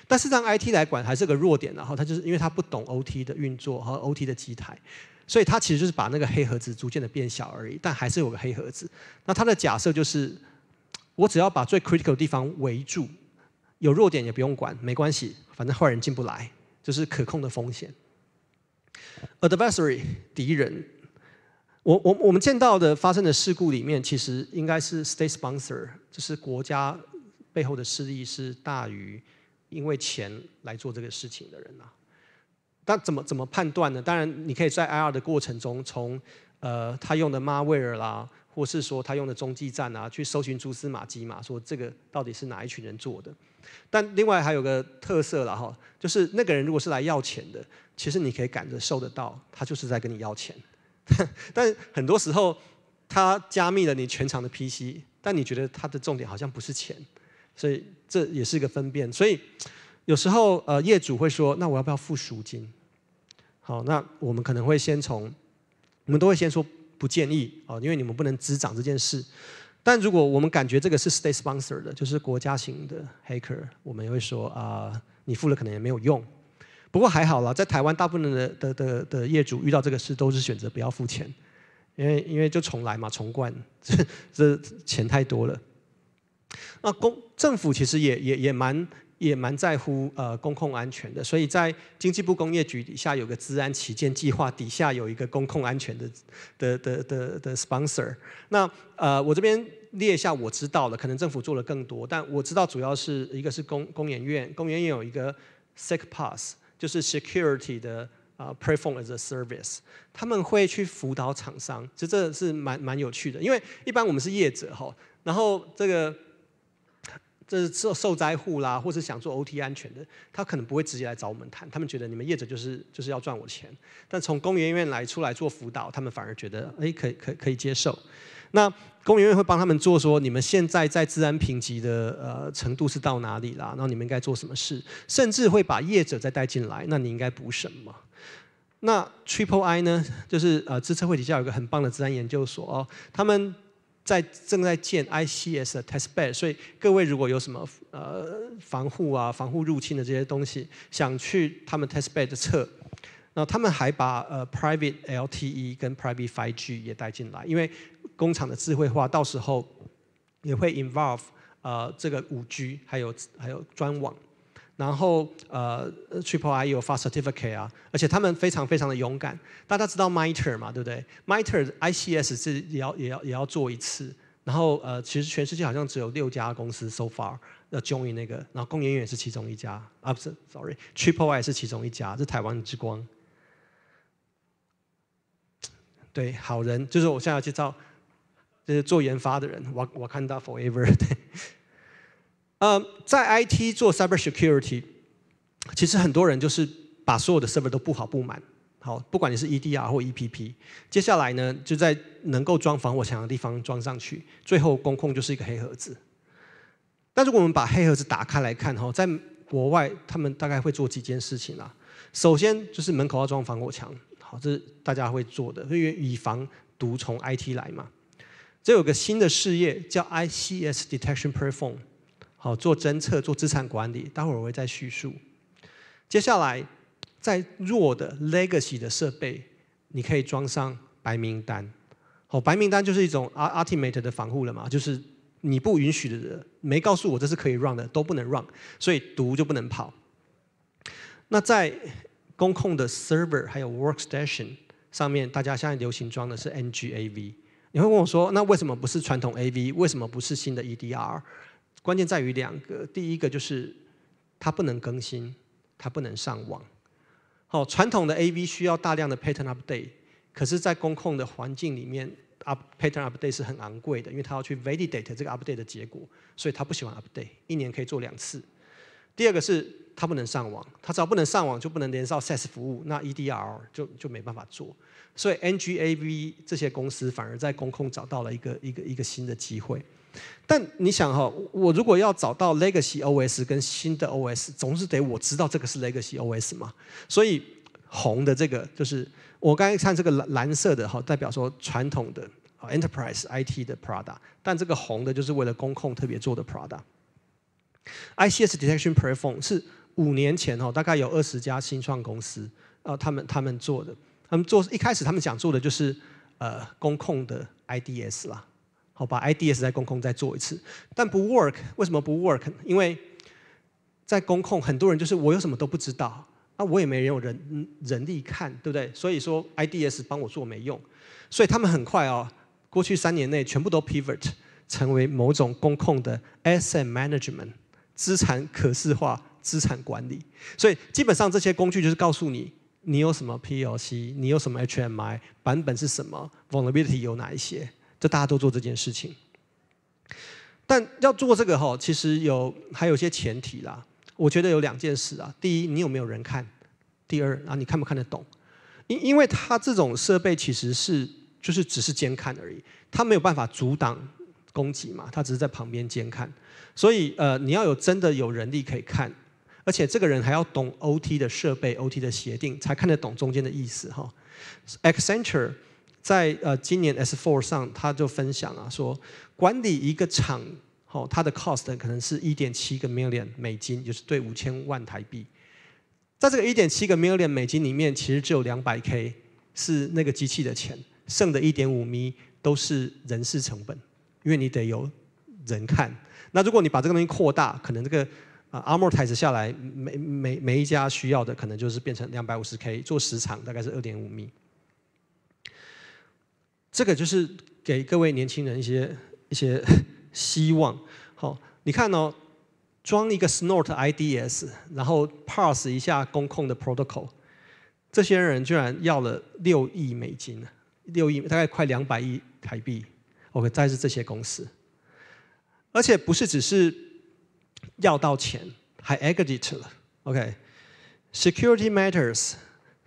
但是让 IT 来管还是个弱点，然后他就是因为他不懂 OT 的运作和 OT 的机台，所以他其实就是把那个黑盒子逐渐的变小而已，但还是有个黑盒子。那他的假设就是，我只要把最 critical 地方围住，有弱点也不用管，没关系，反正坏人进不来。就是可控的风险。Adversary 敌人，我我我们见到的发生的事故里面，其实应该是 State Sponsor，就是国家背后的势力是大于因为钱来做这个事情的人呐。那怎么怎么判断呢？当然，你可以在 IR 的过程中，从呃他用的 Malware 啦，或是说他用的中继站啊，去搜寻蛛丝马迹嘛，说这个到底是哪一群人做的。但另外还有个特色了哈，就是那个人如果是来要钱的，其实你可以感受得到，他就是在跟你要钱。但很多时候，他加密了你全场的 PC，但你觉得他的重点好像不是钱，所以这也是一个分辨。所以有时候呃业主会说，那我要不要付赎金？好，那我们可能会先从，我们都会先说不建议哦，因为你们不能执掌这件事。但如果我们感觉这个是 state sponsor 的，就是国家型的 hacker，我们会说啊，你付了可能也没有用。不过还好啦，在台湾大部分的的的的业主遇到这个事，都是选择不要付钱，因为因为就重来嘛，重灌这钱太多了。那公政府其实也也也蛮。也蛮在乎呃，公控安全的，所以在经济部工业局底下有个治安旗舰计划，底下有一个公控安全的的的的的 sponsor。那呃，我这边列一下我知道的，可能政府做了更多，但我知道主要是一个是工工研院，工研院有一个 SecPass，就是 security 的啊 platform as a service，他们会去辅导厂商，就这是蛮蛮有趣的，因为一般我们是业者哈，然后这个。这是受受灾户啦，或是想做 OT 安全的，他可能不会直接来找我们谈，他们觉得你们业者就是就是要赚我的钱。但从公研院来出来做辅导，他们反而觉得，哎，可可可以接受。那公研院会帮他们做说，你们现在在治安评级的呃程度是到哪里啦？然后你们应该做什么事？甚至会把业者再带进来，那你应该补什么？那 Triple I 呢？就是呃，资策会底下有个很棒的治安研究所哦，他们。在正在建 ICS 的 test bed，所以各位如果有什么呃防护啊、防护入侵的这些东西，想去他们 test bed 测，那他们还把呃 private LTE 跟 private 5G 也带进来，因为工厂的智慧化到时候也会 involve 呃这个 5G 还有还有专网。然后呃，Triple I 有发 Certificate 啊，而且他们非常非常的勇敢。大家知道 MITER 嘛，对不对？MITER ICS 是也要也要也要做一次。然后呃，其实全世界好像只有六家公司 so far 要 join 那个，然后工研院是其中一家啊，不是，sorry，Triple I 是其中一家，是台湾之光。对，好人就是我现在要去招就是做研发的人，我我看到 Forever。呃，在 IT 做 Cyber Security，其实很多人就是把所有的设备都布好布满，好，不管你是 EDR 或 e p p 接下来呢就在能够装防火墙的地方装上去，最后工控就是一个黑盒子。但果我们把黑盒子打开来看，哈，在国外他们大概会做几件事情啦。首先就是门口要装防火墙，好，这是大家会做的，因为以防毒从 IT 来嘛。这有个新的事业叫 ICS Detection Platform。好做侦测，做资产管理，待会儿我会再叙述。接下来，在弱的 legacy 的设备，你可以装上白名单。好，白名单就是一种 ultimate 的防护了嘛？就是你不允许的，人，没告诉我这是可以 run 的，都不能 run，所以毒就不能跑。那在公控的 server 还有 workstation 上面，大家现在流行装的是 NGAV。你会问我说，那为什么不是传统 AV？为什么不是新的 EDR？关键在于两个，第一个就是它不能更新，它不能上网。好，传统的 AV 需要大量的 pattern update，可是，在公控的环境里面，up pattern update 是很昂贵的，因为它要去 validate 这个 update 的结果，所以它不喜欢 update，一年可以做两次。第二个是它不能上网，它只要不能上网，就不能连上 SaaS 服务，那 EDR 就就没办法做。所以 NGAV 这些公司反而在公控找到了一个一个一个新的机会。但你想哈，我如果要找到 Legacy OS 跟新的 OS，总是得我知道这个是 Legacy OS 嘛。所以红的这个就是我刚才看这个蓝蓝色的哈，代表说传统的 Enterprise IT 的 Prada，但这个红的就是为了工控特别做的 Prada。ICS Detection Platform 是五年前哦，大概有二十家新创公司啊，他们他们做的，他们做一开始他们想做的就是呃工控的 IDS 啦。好，把 IDS 在公控再做一次，但不 work，为什么不 work？因为在公控很多人就是我有什么都不知道，那我也没人人人力看，对不对？所以说 IDS 帮我做没用，所以他们很快啊，过去三年内全部都 pivot 成为某种公控的 asset management，资产可视化、资产管理。所以基本上这些工具就是告诉你你有什么 PLC，你有什么 HMI，版本是什么，vulnerability 有哪一些。这大家都做这件事情，但要做这个哈，其实有还有些前提啦。我觉得有两件事啊：第一，你有没有人看；第二，啊，你看不看得懂？因因为它这种设备其实是就是只是监看而已，它没有办法阻挡攻击嘛，它只是在旁边监看。所以呃，你要有真的有人力可以看，而且这个人还要懂 OT 的设备、OT 的协定，才看得懂中间的意思哈。Accenture。在呃今年 S4 上，他就分享啊说，管理一个厂，哦，它的 cost 可能是一点七个 million 美金，就是对五千万台币。在这个一点七个 million 美金里面，其实只有两百 k 是那个机器的钱，剩的一点五米都是人事成本，因为你得有人看。那如果你把这个东西扩大，可能这个啊，amortize 下来，每每每一家需要的可能就是变成两百五十 k，做十长，大概是二点五米。这个就是给各位年轻人一些一些 希望。好，你看哦，装一个 Snort IDS，然后 p a s s 一下公控的 Protocol，这些人居然要了六亿美金，六亿大概快两百亿台币。OK，再是这些公司，而且不是只是要到钱，还 Aggit 了。OK，Security matters。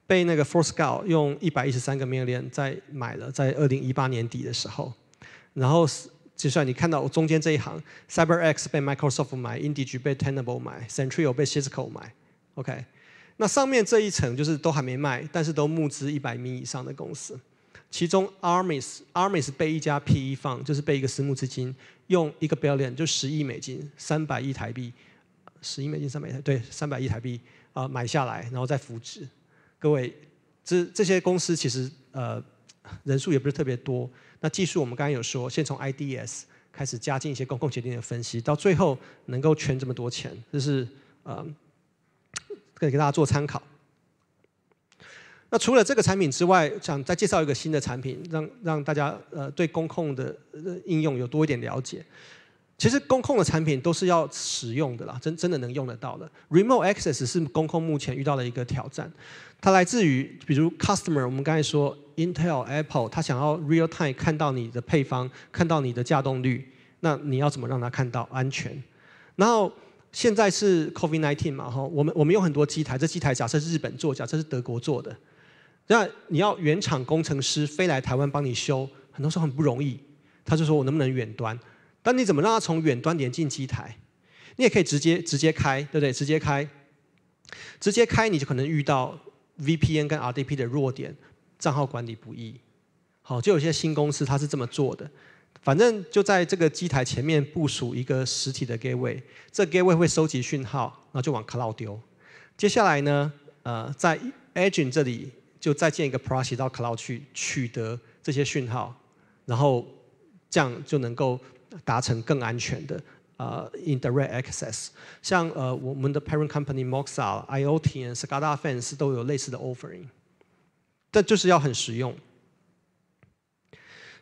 被那个 Force Go 用一百一十三个 million 在买了，在二零一八年底的时候，然后就算你看到我中间这一行，CyberX 被 Microsoft 买，IndieG 被 Tenable 买 c e n t r i o 被 Cisco 买，OK，那上面这一层就是都还没卖，但是都募资一百名以上的公司，其中 Armis Armis 被一家 PE 放，就是被一个私募基金用一个 billion 就十亿美金，三百亿台币，十亿美金三百亿台对三百亿台币啊买下来，然后再扶植。各位，这这些公司其实呃人数也不是特别多。那技术我们刚刚有说，先从 IDS 开始加进一些公共决定的分析，到最后能够圈这么多钱，这是呃以给大家做参考。那除了这个产品之外，想再介绍一个新的产品，让让大家呃对公控的应用有多一点了解。其实公控的产品都是要使用的啦，真真的能用得到的。Remote access 是公控目前遇到的一个挑战。它来自于，比如 customer，我们刚才说 Intel、Apple，他想要 real time 看到你的配方，看到你的架动率，那你要怎么让他看到安全？然后现在是 Covid nineteen 嘛，哈，我们我们有很多机台，这机台假设是日本做，假设是德国做的，那你要原厂工程师飞来台湾帮你修，很多时候很不容易。他就说我能不能远端？但你怎么让他从远端连进机台？你也可以直接直接开，对不对？直接开，直接开你就可能遇到。VPN 跟 RDP 的弱点，账号管理不易。好，就有些新公司它是这么做的，反正就在这个机台前面部署一个实体的 Gateway，这 Gateway 会收集讯号，然后就往 Cloud 丢。接下来呢，呃，在 a g e n 这里就再建一个 Proxy 到 Cloud 去取得这些讯号，然后这样就能够达成更安全的。啊，in direct access，像呃我们的 parent company m i o x o t IOT、s c g a d a f a n s 都有类似的 offering，但就是要很实用。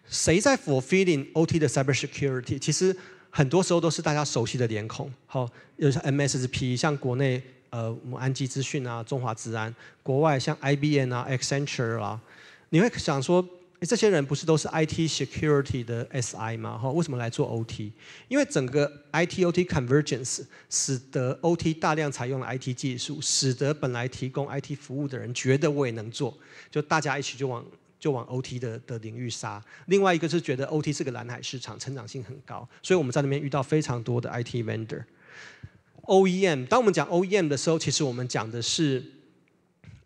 谁在 fulfilling OT 的 cybersecurity？其实很多时候都是大家熟悉的脸孔，好，有些 MSP，像国内呃我们安吉资讯啊、中华治安，国外像 IBM 啊、Accenture 啊，你会想说。这些人不是都是 IT security 的 SI 嘛？哈，为什么来做 OT？因为整个 IT OT convergence 使得 OT 大量采用了 IT 技术，使得本来提供 IT 服务的人觉得我也能做，就大家一起就往就往 OT 的的领域杀。另外一个是觉得 OT 是个蓝海市场，成长性很高，所以我们在那边遇到非常多的 IT vendor、OEM。当我们讲 OEM 的时候，其实我们讲的是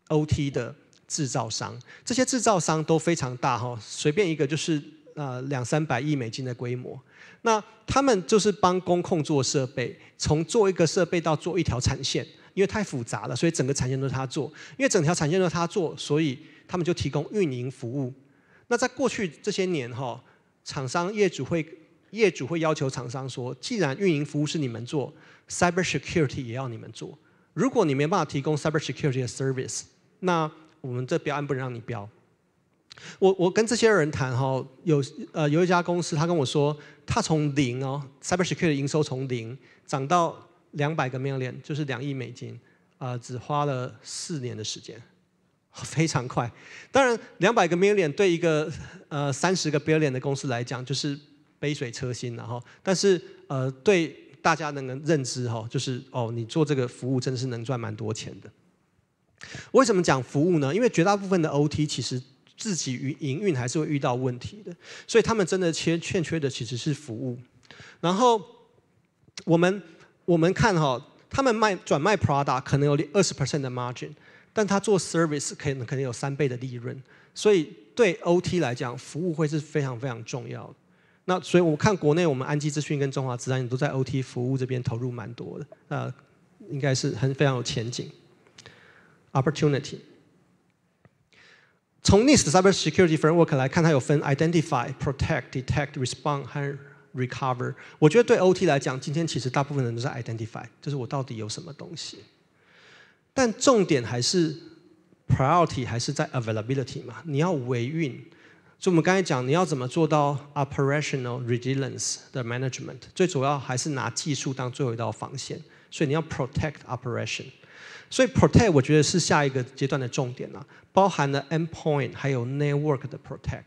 OT 的。制造商，这些制造商都非常大哈，随便一个就是呃两三百亿美金的规模。那他们就是帮公控做设备，从做一个设备到做一条产线，因为太复杂了，所以整个产线都是他做。因为整条产线都是他做，所以他们就提供运营服务。那在过去这些年哈，厂商业主会业主会要求厂商说，既然运营服务是你们做，cyber security 也要你们做。如果你没办法提供 cyber security 的 service，那我们这标案不能让你标。我我跟这些人谈哈，有呃有一家公司，他跟我说，他从零哦，cybersecurity 营收从零涨到两百个 million，就是两亿美金，啊，只花了四年的时间，非常快。当然，两百个 million 对一个呃三十个 billion 的公司来讲，就是杯水车薪了哈。但是呃，对大家能够认知哈，就是哦，你做这个服务真的是能赚蛮多钱的。为什么讲服务呢？因为绝大部分的 OT 其实自己与营运还是会遇到问题的，所以他们真的缺欠缺的其实是服务。然后我们我们看哈，他们卖转卖 product 可能有二十 percent 的 margin，但他做 service 可能可能有三倍的利润。所以对 OT 来讲，服务会是非常非常重要。那所以我看国内我们安基资讯跟中华职安都在 OT 服务这边投入蛮多的，那应该是很非常有前景。Opportunity。从 NIST Cybersecurity Framework 来看，它有分 Identify、Protect、Detect、Respond 和 Recover。我觉得对 OT 来讲，今天其实大部分人都是 Identify，就是我到底有什么东西。但重点还是 Priority 还是在 Availability 嘛？你要维运，就我们刚才讲，你要怎么做到 Operational Resilience 的 Management？最主要还是拿技术当最后一道防线，所以你要 Protect Operation。所以 protect 我觉得是下一个阶段的重点啦，包含了 endpoint 还有 network 的 protect，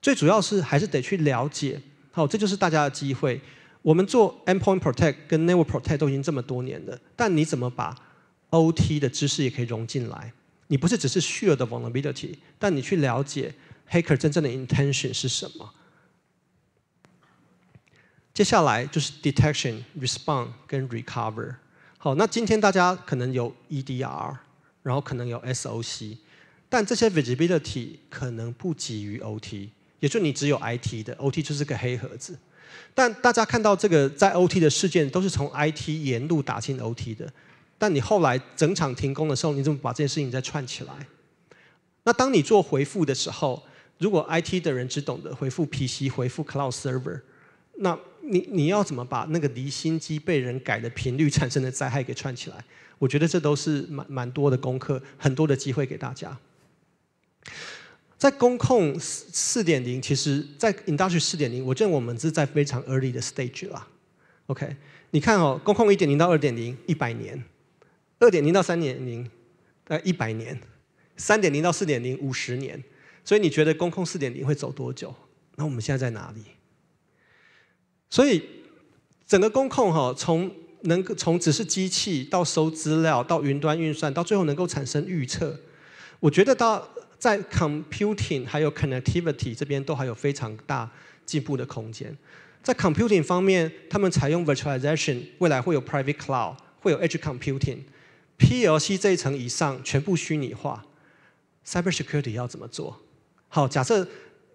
最主要是还是得去了解，好，这就是大家的机会。我们做 endpoint protect 跟 network protect 都已经这么多年了，但你怎么把 OT 的知识也可以融进来？你不是只是 share the vulnerability，但你去了解黑客真正的 intention 是什么？接下来就是 detection、respond 跟 recover。好，那今天大家可能有 EDR，然后可能有 SOC，但这些 visibility 可能不及于 OT，也就你只有 IT 的，OT 就是个黑盒子。但大家看到这个在 OT 的事件都是从 IT 沿路打进 OT 的，但你后来整场停工的时候，你怎么把这件事情再串起来？那当你做回复的时候，如果 IT 的人只懂得回复 PC、回复 cloud server，那你你要怎么把那个离心机被人改的频率产生的灾害给串起来？我觉得这都是蛮蛮多的功课，很多的机会给大家。在公控四四点零，其实在 Indust 四点零，我觉得我们是在非常 early 的 stage 啦。OK，你看哦，公控一点零到二点零一百年，二点零到三点零呃一百年，三点零到四点零五十年，所以你觉得公控四点零会走多久？那我们现在在哪里？所以，整个工控哈，从能够从只是机器到收资料，到云端运算，到最后能够产生预测，我觉得到在 computing 还有 connectivity 这边都还有非常大进步的空间。在 computing 方面，他们采用 virtualization，未来会有 private cloud，会有 edge computing，PLC 这一层以上全部虚拟化，cyber security 要怎么做？好，假设。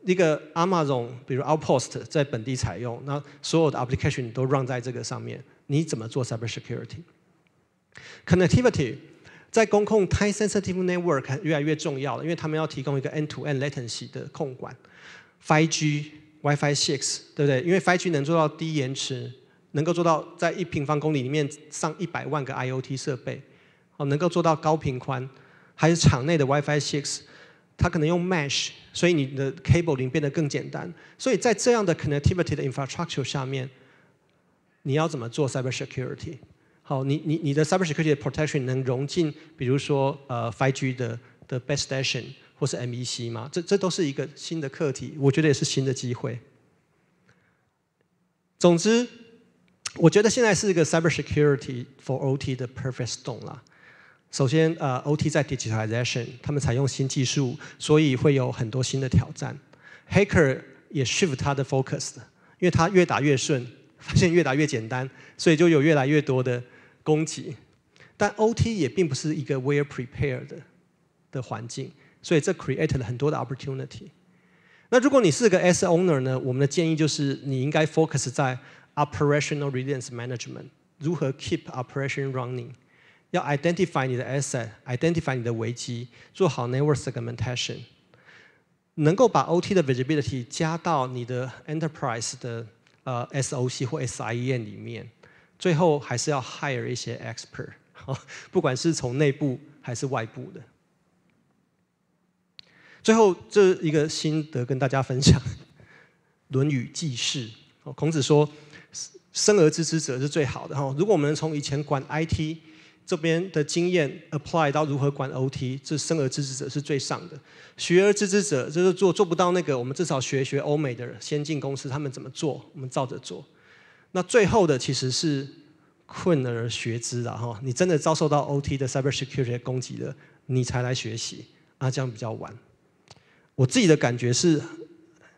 一个 Amazon，比如 Outpost 在本地采用，那所有的 Application 都 run 在这个上面，你怎么做 Cybersecurity？Connectivity 在公控 t i p e s e n s i t i v e Network 越来越重要了，因为他们要提供一个 End-to-End latency 的控管。5G、WiFi 6，对不对？因为 5G 能做到低延迟，能够做到在一平方公里里面上一百万个 IoT 设备，哦，能够做到高频宽，还有场内的 WiFi 6。它可能用 Mesh，所以你的 Cable 零变得更简单。所以在这样的 Connectivity 的 Infrastructure 下面，你要怎么做 Cybersecurity？好，你你你的 Cybersecurity 的 Protection 能融进，比如说呃 5G 的的 Base Station 或是 MEC 吗？这这都是一个新的课题，我觉得也是新的机会。总之，我觉得现在是一个 Cybersecurity for OT 的 perfect stone 了。首先，呃，OT 在 digitalization，他们采用新技术，所以会有很多新的挑战。Hacker 也 shift 他的 focus，因为他越打越顺，发现越打越简单，所以就有越来越多的攻击。但 OT 也并不是一个 well prepared 的环境，所以这 created 很多的 opportunity。那如果你是个 S owner 呢？我们的建议就是你应该 focus 在 operational resilience management，如何 keep operation running。要 identify 你的 asset，identify 你的危机，做好 network segmentation，能够把 OT 的 visibility 加到你的 enterprise 的呃 SOC 或 SIEM 里面，最后还是要 hire 一些 expert，不管是从内部还是外部的。最后这一个心得跟大家分享，《论语》记事，孔子说：“生而知之者是最好的。”哈，如果我们能从以前管 IT，这边的经验 apply 到如何管 OT，这生而知之者是最上的，学而知之者就是做做不到那个，我们至少学学欧美的先进公司他们怎么做，我们照着做。那最后的其实是困而学之的哈，你真的遭受到 OT 的 cybersecurity 攻击了，你才来学习，啊，这样比较晚。我自己的感觉是，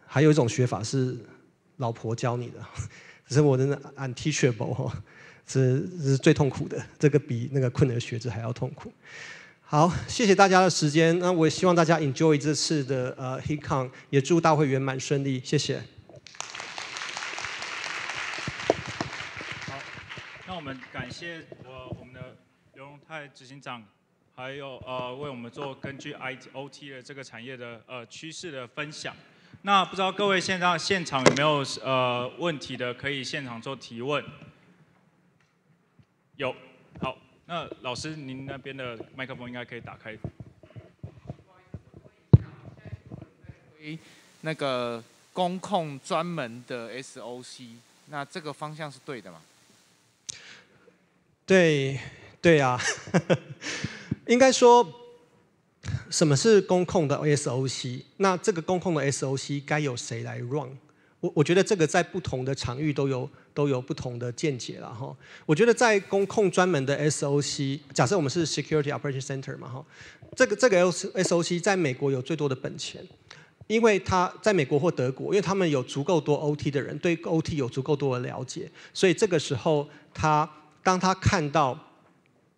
还有一种学法是老婆教你的，只是我真的按 teacher 这是最痛苦的，这个比那个困难学子还要痛苦。好，谢谢大家的时间。那我也希望大家 enjoy 这次的呃 Hecon，也祝大会圆满顺利。谢谢。好，那我们感谢呃我们的刘荣泰执行长，还有呃为我们做根据 IOT 的这个产业的呃趋势的分享。那不知道各位现在现场有没有呃问题的，可以现场做提问。有好，那老师您那边的麦克风应该可以打开。那个公控专门的 SOC，那这个方向是对的吗？对，对啊，应该说什么是公控的 SOC？那这个公控的 SOC 该由谁来 run？我我觉得这个在不同的场域都有都有不同的见解了哈。我觉得在公控专门的 SOC，假设我们是 Security Operation Center 嘛哈，这个这个 S O C 在美国有最多的本钱，因为他在美国或德国，因为他们有足够多 OT 的人对 OT 有足够多的了解，所以这个时候他当他看到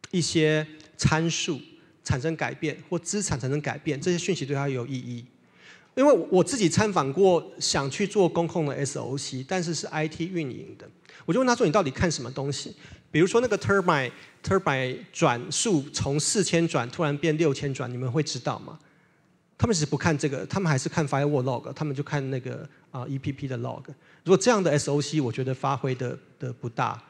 一些参数产生改变或资产产生改变，这些讯息对他有意义。因为我自己参访过，想去做公控的 SOC，但是是 IT 运营的，我就问他说：“你到底看什么东西？比如说那个 t u r b e t u r b e 转速从四千转突然变六千转，你们会知道吗？”他们是不看这个，他们还是看 Firewall log，他们就看那个啊 e p p 的 log。如果这样的 SOC，我觉得发挥的的不大。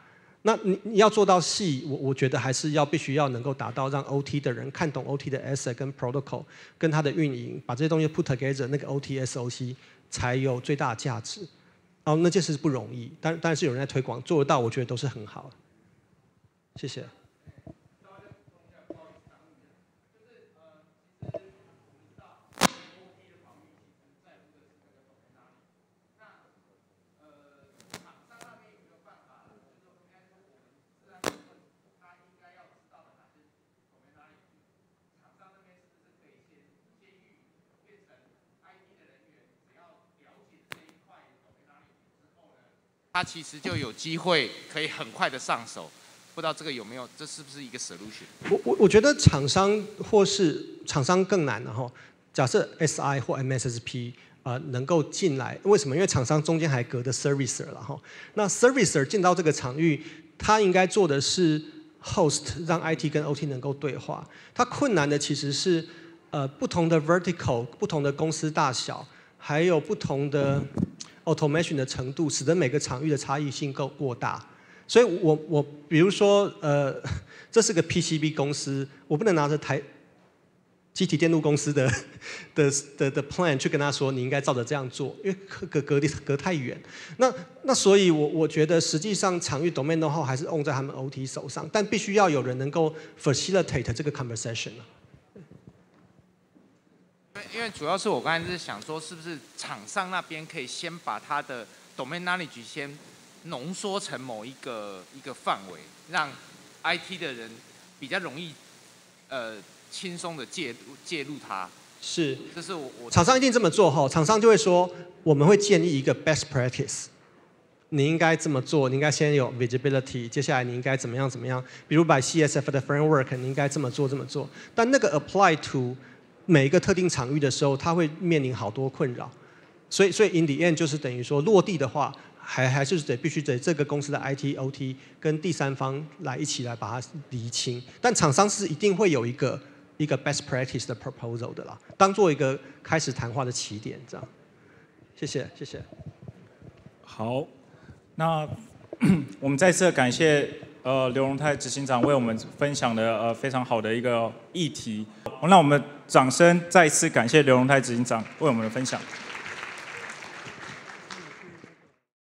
那你你要做到细，我我觉得还是要必须要能够达到让 OT 的人看懂 OT 的 S 跟 protocol 跟它的运营，把这些东西 put together，那个 OTSOC 才有最大价值。哦，那件事不容易，但但是有人在推广做得到，我觉得都是很好谢谢。他其实就有机会可以很快的上手，不知道这个有没有？这是不是一个 solution？我我我觉得厂商或是厂商更难的哈。假设 SI 或 MSSP 啊能够进来，为什么？因为厂商中间还隔着 s e r v i c e r 了哈。那 s e r v i c e r 进到这个场域，他应该做的是 host，让 IT 跟 OT 能够对话。他困难的其实是呃不同的 vertical、不同的公司大小，还有不同的。Automation 的程度使得每个场域的差异性够过大，所以我我比如说呃，这是个 PCB 公司，我不能拿着台，机体电路公司的 的的的 plan 去跟他说你应该照着这样做，因为隔隔隔太远。那那所以，我我觉得实际上场域 domain 号还是 on 在他们 OT 手上，但必须要有人能够 facilitate 这个 conversation 了。因为主要是我刚才就是想说，是不是厂商那边可以先把它的 domain knowledge 先浓缩成某一个一个范围，让 IT 的人比较容易，呃，轻松的介入介入它。是，这是我我厂商一定这么做哈，厂商就会说，我们会建议一个 best practice，你应该这么做，你应该先有 visibility，接下来你应该怎么样怎么样，比如把 CSF 的 framework，你应该这么做这么做，但那个 apply to。每一个特定场域的时候，他会面临好多困扰，所以所以 In the end 就是等于说落地的话，还还是得必须得这个公司的 IT、OT 跟第三方来一起来把它厘清。但厂商是一定会有一个一个 best practice 的 proposal 的啦，当做一个开始谈话的起点这样。谢谢谢谢。好，那 我们再次感谢。呃，刘荣泰执行长为我们分享的呃非常好的一个议题，那我们掌声再一次感谢刘荣泰执行长为我们的分享。